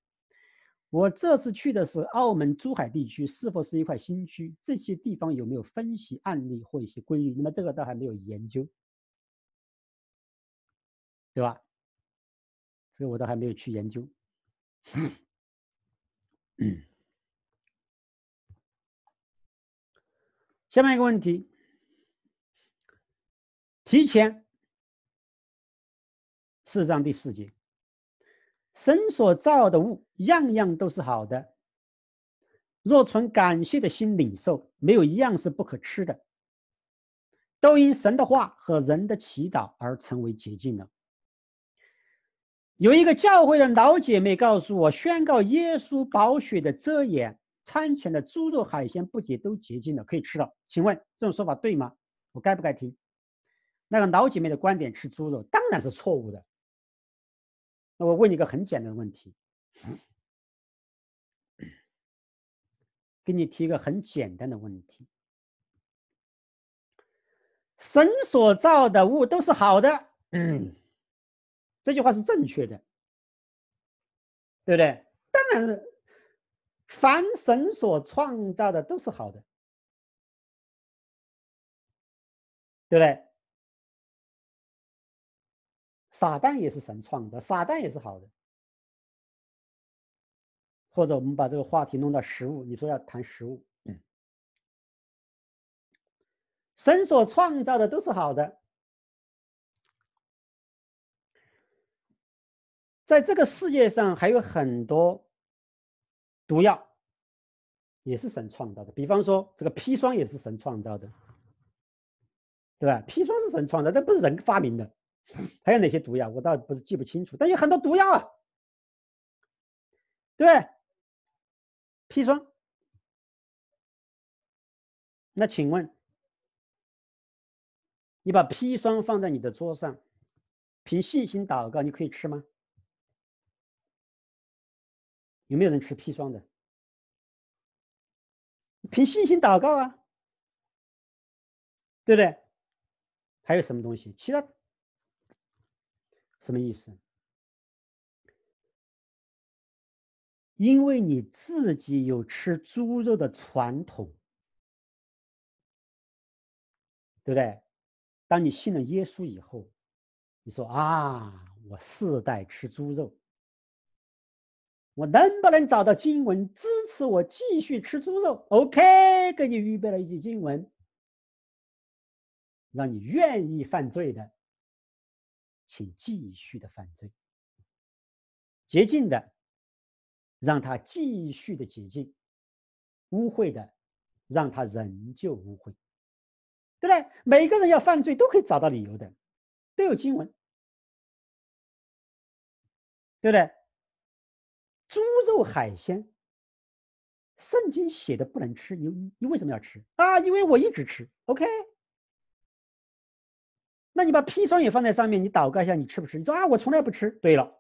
我这次去的是澳门、珠海地区，是否是一块新区？这些地方有没有分析案例或一些规律？那么这个倒还没有研究，对吧？所以我都还没有去研究。下面一个问题：提前《四章》第四节，神所造的物。样样都是好的。若存感谢的心领受，没有一样是不可吃的，都因神的话和人的祈祷而成为捷径了。有一个教会的老姐妹告诉我，宣告耶稣宝血的遮掩，餐前的猪肉海鲜不解都洁净了，可以吃了。请问这种说法对吗？我该不该听？那个老姐妹的观点吃猪肉当然是错误的。那我问你个很简单的问题。给你提一个很简单的问题：神所造的物都是好的，[clears throat] 这句话是正确的，对不对？当然是，凡神所创造的都是好的，对不对？撒旦也是神创的，撒旦也是好的。或者我们把这个话题弄到食物，你说要谈食物。嗯，神所创造的都是好的，在这个世界上还有很多毒药，也是神创造的。比方说这个砒霜也是神创造的，对吧？砒霜是神创造，但不是人发明的。[laughs] 还有哪些毒药，我倒不是记不清楚，但有很多毒药啊，对。砒霜？那请问，你把砒霜放在你的桌上，凭信心祷告，你可以吃吗？有没有人吃砒霜的？凭信心祷告啊，对不对？还有什么东西？其他什么意思？因为你自己有吃猪肉的传统，对不对？当你信了耶稣以后，你说啊，我世代吃猪肉，我能不能找到经文支持我继续吃猪肉？OK，给你预备了一句经文，让你愿意犯罪的，请继续的犯罪，洁净的。让他继续的洁净，污秽的，让他仍旧污秽，对不对？每个人要犯罪都可以找到理由的，都有经文，对不对？猪肉、海鲜，圣经写的不能吃，你你为什么要吃啊？因为我一直吃，OK？那你把砒霜也放在上面，你祷告一下，你吃不吃？你说啊，我从来不吃。对了。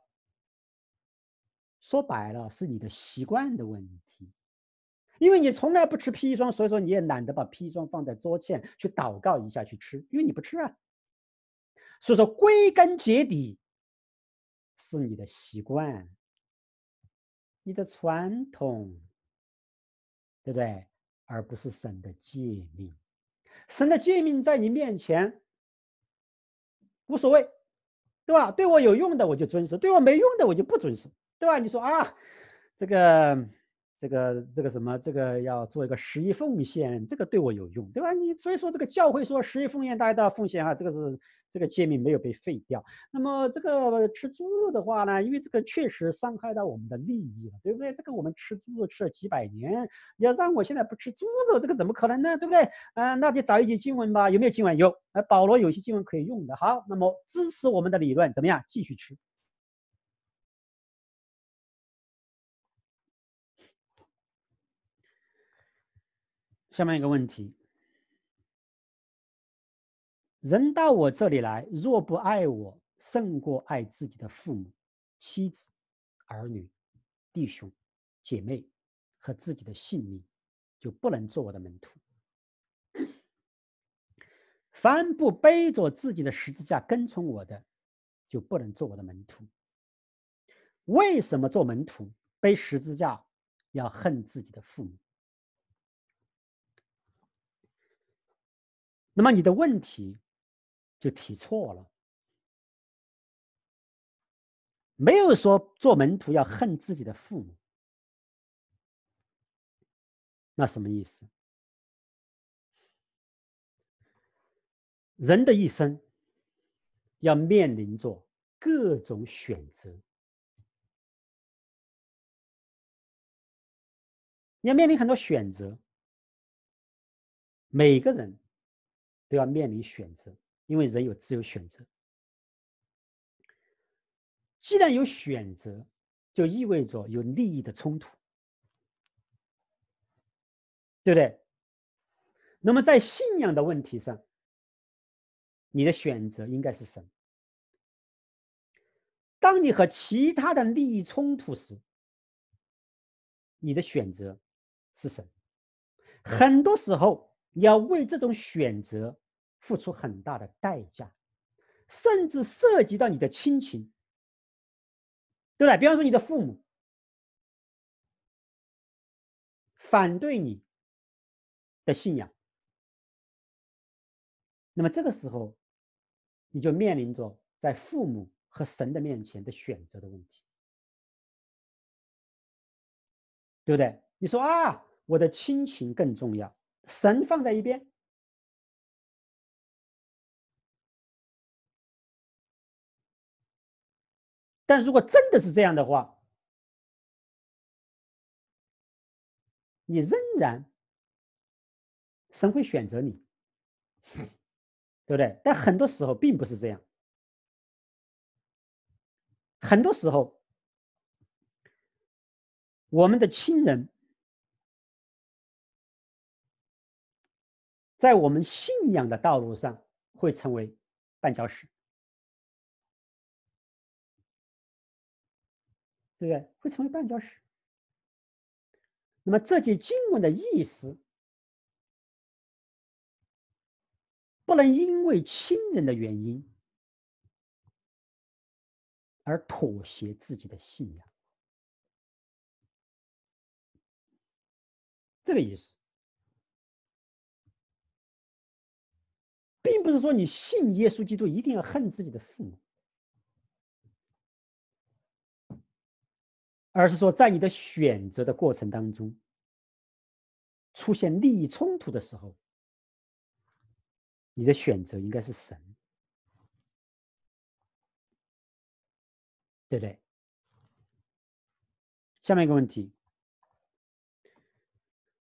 说白了是你的习惯的问题，因为你从来不吃砒霜，所以说你也懒得把砒霜放在桌前去祷告一下去吃，因为你不吃啊。所以说归根结底是你的习惯，你的传统，对不对？而不是神的诫命，神的诫命在你面前无所谓，对吧？对我有用的我就遵守，对我没用的我就不遵守。对吧？你说啊，这个、这个、这个什么，这个要做一个十一奉献，这个对我有用，对吧？你所以说这个教会说十一奉献大家都要奉献啊，这个是这个诫命没有被废掉。那么这个吃猪肉的话呢，因为这个确实伤害到我们的利益了，对不对？这个我们吃猪肉吃了几百年，要让我现在不吃猪肉，这个怎么可能呢？对不对？嗯，那就找一些经文吧，有没有经文有？哎，保罗有些经文可以用的。好，那么支持我们的理论怎么样？继续吃。下面一个问题：人到我这里来，若不爱我胜过爱自己的父母、妻子、儿女、弟兄、姐妹和自己的性命，就不能做我的门徒。凡不背着自己的十字架跟从我的，就不能做我的门徒。为什么做门徒背十字架？要恨自己的父母。那么你的问题就提错了，没有说做门徒要恨自己的父母，那什么意思？人的一生要面临着各种选择，你要面临很多选择，每个人。都要面临选择，因为人有自由选择。既然有选择，就意味着有利益的冲突，对不对？那么在信仰的问题上，你的选择应该是神。当你和其他的利益冲突时，你的选择是神。很多时候。你要为这种选择付出很大的代价，甚至涉及到你的亲情，对不对？比方说你的父母反对你的信仰，那么这个时候你就面临着在父母和神的面前的选择的问题，对不对？你说啊，我的亲情更重要。神放在一边，但如果真的是这样的话，你仍然神会选择你，对不对？但很多时候并不是这样，很多时候我们的亲人。在我们信仰的道路上，会成为绊脚石，对不对？会成为绊脚石。那么这节经文的意思，不能因为亲人的原因而妥协自己的信仰，这个意思。并不是说你信耶稣基督一定要恨自己的父母，而是说在你的选择的过程当中，出现利益冲突的时候，你的选择应该是神，对不对？下面一个问题，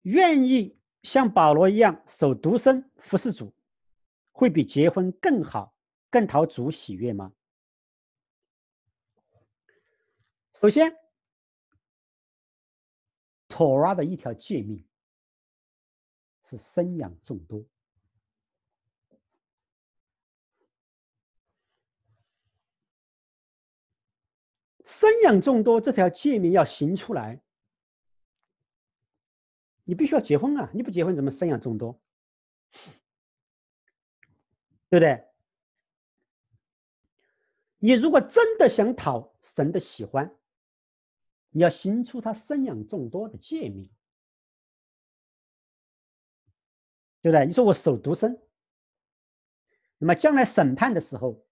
愿意像保罗一样守独身服侍主。会比结婚更好、更讨主喜悦吗？首先，妥拉的一条诫命是生养众多。生养众多这条诫命要行出来，你必须要结婚啊！你不结婚怎么生养众多？对不对？你如果真的想讨神的喜欢，你要行出他生养众多的诫命，对不对？你说我守独身，那么将来审判的时候，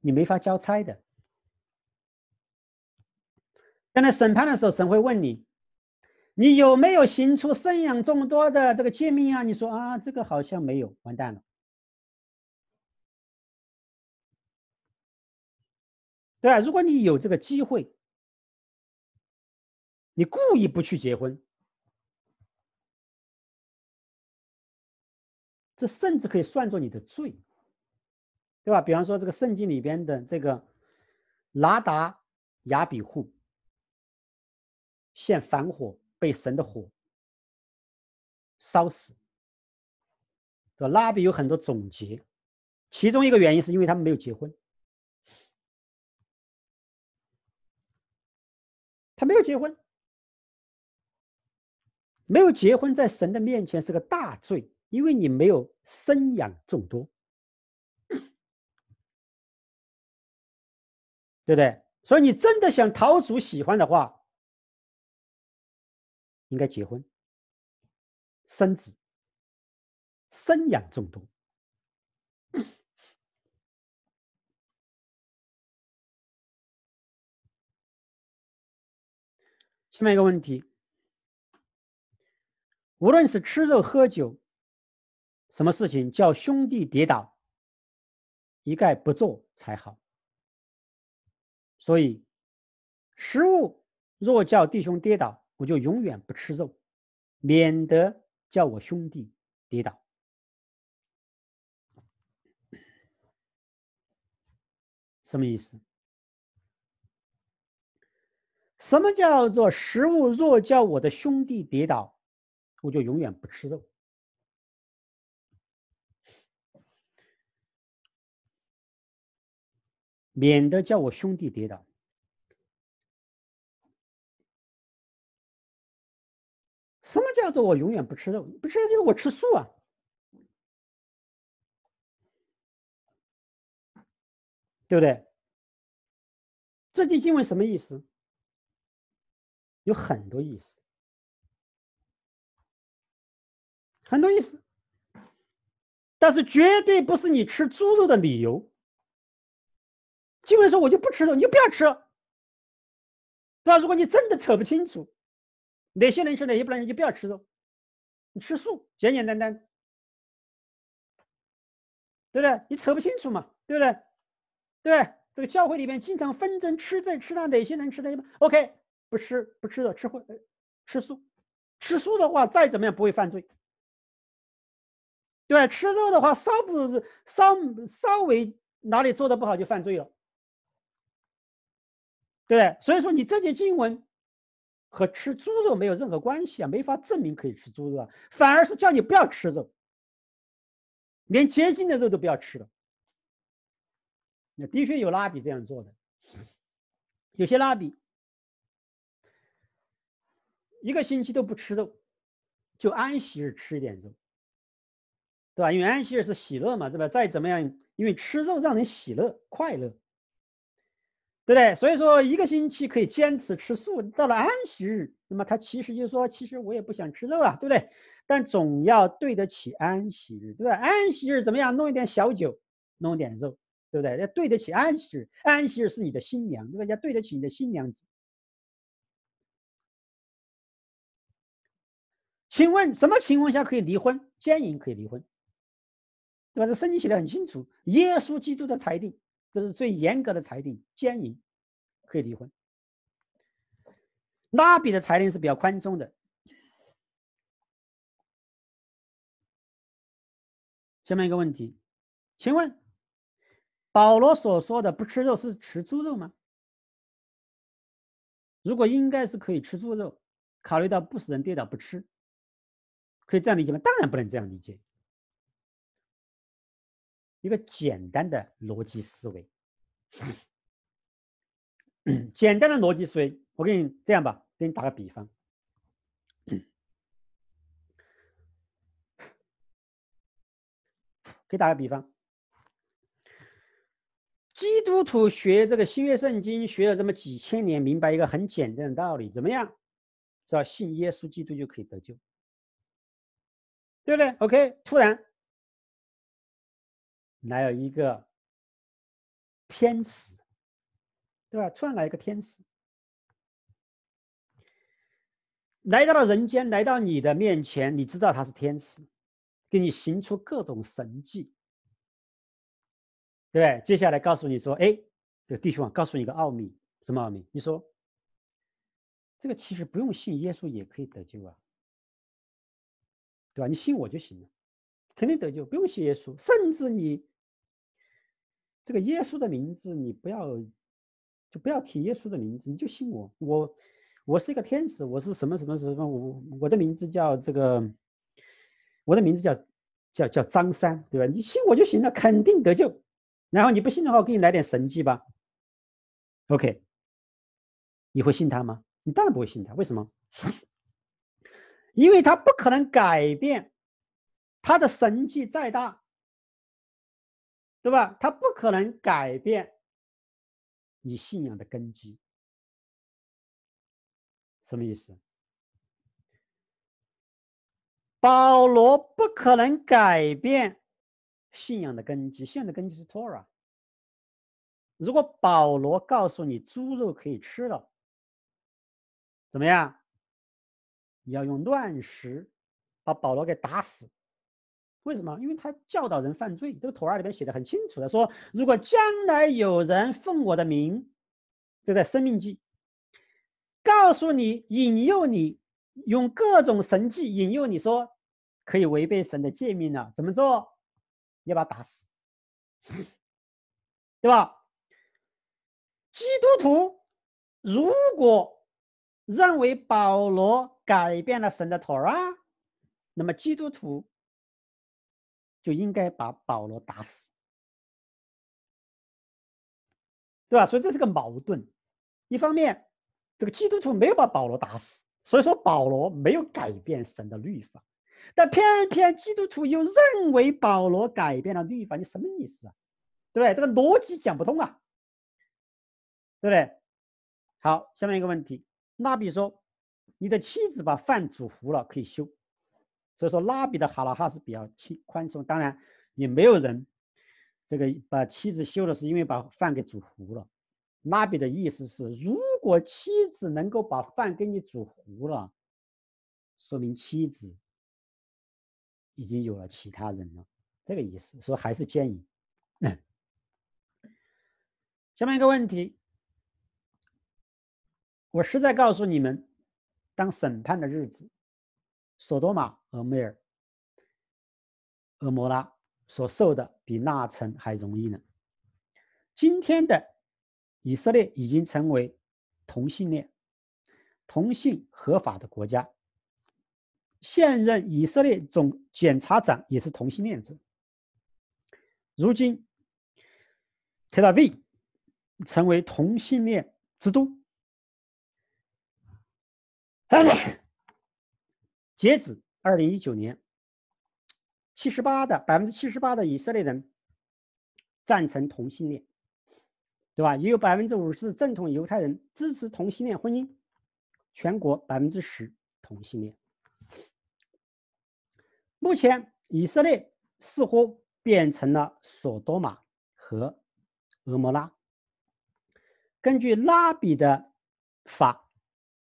你没法交差的。将来审判的时候，神会问你。你有没有行出圣养众多的这个诫命啊？你说啊，这个好像没有，完蛋了。对啊，如果你有这个机会，你故意不去结婚，这甚至可以算作你的罪，对吧？比方说这个圣经里边的这个拉达雅比户，现反火。被神的火烧死。这拉比有很多总结，其中一个原因是因为他们没有结婚。他没有结婚，没有结婚在神的面前是个大罪，因为你没有生养众多，对不对？所以你真的想讨主喜欢的话。应该结婚、生子、生养众多。下面一个问题：无论是吃肉、喝酒，什么事情叫兄弟跌倒，一概不做才好。所以，食物若叫弟兄跌倒。我就永远不吃肉，免得叫我兄弟跌倒。什么意思？什么叫做食物若叫我的兄弟跌倒，我就永远不吃肉，免得叫我兄弟跌倒。什么叫做我永远不吃肉？不吃肉就是我吃素啊，对不对？这句英文什么意思？有很多意思，很多意思，但是绝对不是你吃猪肉的理由。经文说，我就不吃肉，你就不要吃，对吧？如果你真的扯不清楚。哪些能吃，哪些不能吃，就不要吃肉。你吃素，简简单单，对不对？你扯不清楚嘛，对不对？对对？这个教会里面经常纷争，吃这吃那，哪些能吃，哪些不 OK？不吃，不吃的，吃荤，吃素。吃素的话，再怎么样不会犯罪。对，吃肉的话，稍不稍稍微哪里做的不好就犯罪了，对？所以说，你这些经文。和吃猪肉没有任何关系啊，没法证明可以吃猪肉啊，反而是叫你不要吃肉，连洁净的肉都不要吃了。那的确有拉比这样做的，有些拉比一个星期都不吃肉，就安息日吃一点肉，对吧？因为安息日是喜乐嘛，对吧？再怎么样，因为吃肉让人喜乐快乐。对不对？所以说，一个星期可以坚持吃素，到了安息日，那么他其实就说，其实我也不想吃肉啊，对不对？但总要对得起安息日，对不对？安息日怎么样？弄一点小酒，弄点肉，对不对？要对得起安息日。安息日是你的新娘，对吧？要对得起你的新娘子。请问，什么情况下可以离婚？奸淫可以离婚，对吧？这圣经写的很清楚，耶稣基督的裁定。这是最严格的裁定，奸淫可以离婚。拉比的裁定是比较宽松的。下面一个问题，请问保罗所说的不吃肉是吃猪肉吗？如果应该是可以吃猪肉，考虑到不死人跌倒不吃，可以这样理解吗？当然不能这样理解。一个简单的逻辑思维，简单的逻辑思维，我给你这样吧，给你打个比方，给打个比方，基督徒学这个新约圣经学了这么几千年，明白一个很简单的道理，怎么样？是吧？信耶稣基督就可以得救，对不对？OK，突然。来了一个天使，对吧？突然来一个天使，来到了人间，来到你的面前，你知道他是天使，给你行出各种神迹，对接下来告诉你说，哎，这个弟兄，啊，告诉你一个奥秘，什么奥秘？你说，这个其实不用信耶稣也可以得救啊，对吧？你信我就行了，肯定得救，不用信耶稣，甚至你。这个耶稣的名字，你不要，就不要提耶稣的名字，你就信我，我，我是一个天使，我是什么什么什么，我我的名字叫这个，我的名字叫，叫叫张三，对吧？你信我就行了，肯定得救。然后你不信的话，我给你来点神迹吧。OK，你会信他吗？你当然不会信他，为什么？[laughs] 因为他不可能改变，他的神迹再大。对吧？他不可能改变你信仰的根基。什么意思？保罗不可能改变信仰的根基。信仰的根基是 Tora。如果保罗告诉你猪肉可以吃了，怎么样？你要用乱石把保罗给打死。为什么？因为他教导人犯罪，这个《托尔》里边写的很清楚的。说如果将来有人奉我的名，这在《生命记》，告诉你引诱你，用各种神迹引诱你，说可以违背神的诫命了，怎么做？要把他打死，[laughs] 对吧？基督徒如果认为保罗改变了神的《托尔》，那么基督徒。就应该把保罗打死，对吧？所以这是个矛盾。一方面，这个基督徒没有把保罗打死，所以说保罗没有改变神的律法；但偏偏基督徒又认为保罗改变了律法，你什么意思啊？对不对？这个逻辑讲不通啊，对不对？好，下面一个问题：那比说，你的妻子把饭煮糊了，可以修。所以说，拉比的哈拉哈是比较轻宽松。当然，也没有人，这个把妻子休了，是因为把饭给煮糊了。拉比的意思是，如果妻子能够把饭给你煮糊了，说明妻子已经有了其他人了。这个意思，所以还是建议。下面一个问题，我实在告诉你们，当审判的日子，索多玛。俄梅尔、厄摩拉所受的比纳城还容易呢。今天的以色列已经成为同性恋、同性合法的国家。现任以色列总检察长也是同性恋者。如今，特拉维成为同性恋之都。[coughs] 截止。二零一九年，七十八的百分之七十八的以色列人赞成同性恋，对吧？也有百分之五十四正统犹太人支持同性恋婚姻，全国百分之十同性恋。目前以色列似乎变成了索多玛和俄摩拉。根据拉比的法，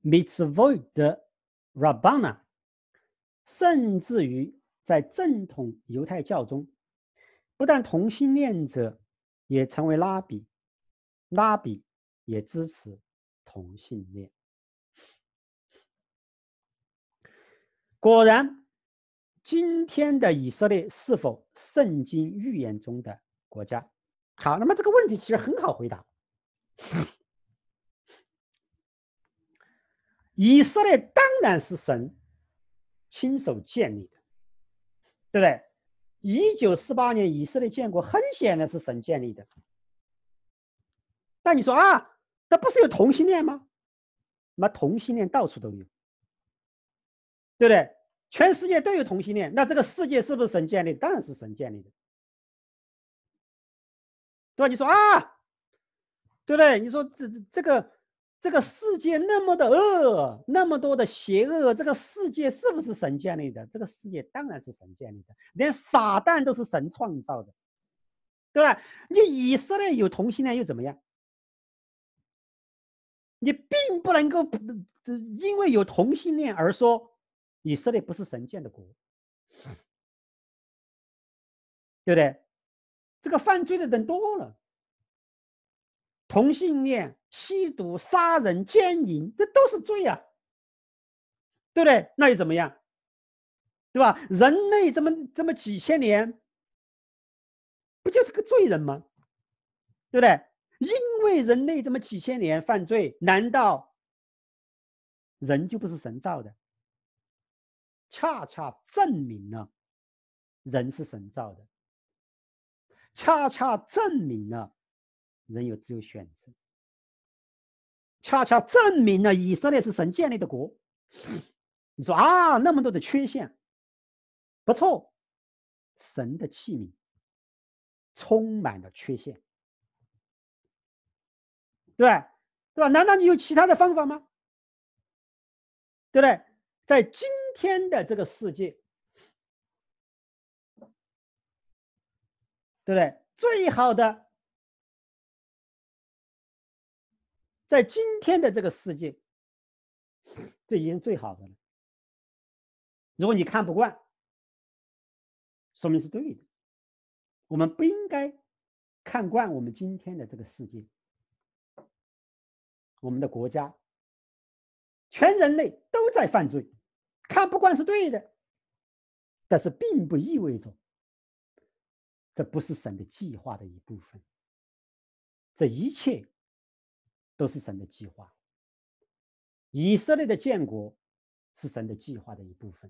米茨沃的 rabana。甚至于在正统犹太教中，不但同性恋者也成为拉比，拉比也支持同性恋。果然，今天的以色列是否圣经预言中的国家？好，那么这个问题其实很好回答。[laughs] 以色列当然是神。亲手建立的，对不对？一九四八年以色列建国，很显然是神建立的。但你说啊，那不是有同性恋吗？那同性恋到处都有，对不对？全世界都有同性恋，那这个世界是不是神建立？当然是神建立的，对吧？你说啊，对不对？你说这这个。这个世界那么的恶，那么多的邪恶，这个世界是不是神建立的？这个世界当然是神建立的，连傻蛋都是神创造的，对吧？你以色列有同性恋又怎么样？你并不能够因为有同性恋而说以色列不是神建的国，对不对？这个犯罪的人多了。同性恋、吸毒、杀人、奸淫，这都是罪呀，对不对？那又怎么样？对吧？人类这么这么几千年，不就是个罪人吗？对不对？因为人类这么几千年犯罪，难道人就不是神造的？恰恰证明了人是神造的，恰恰证明了。人有自由选择，恰恰证明了以色列是神建立的国。你说啊，那么多的缺陷，不错，神的器皿充满了缺陷，对对吧？难道你有其他的方法吗？对不对？在今天的这个世界，对不对？最好的。在今天的这个世界，这已经最好的了。如果你看不惯，说明是对的。我们不应该看惯我们今天的这个世界。我们的国家，全人类都在犯罪，看不惯是对的。但是，并不意味着这不是神的计划的一部分。这一切。都是神的计划。以色列的建国是神的计划的一部分，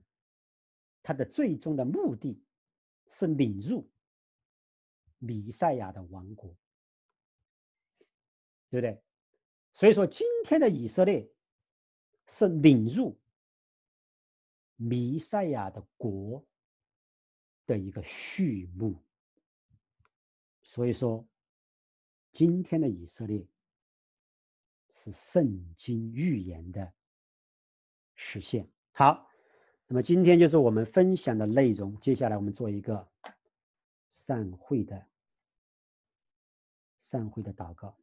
它的最终的目的，是领入弥赛亚的王国，对不对？所以说，今天的以色列是领入弥赛亚的国的一个序幕。所以说，今天的以色列。是圣经预言的实现。好，那么今天就是我们分享的内容。接下来我们做一个散会的散会的祷告。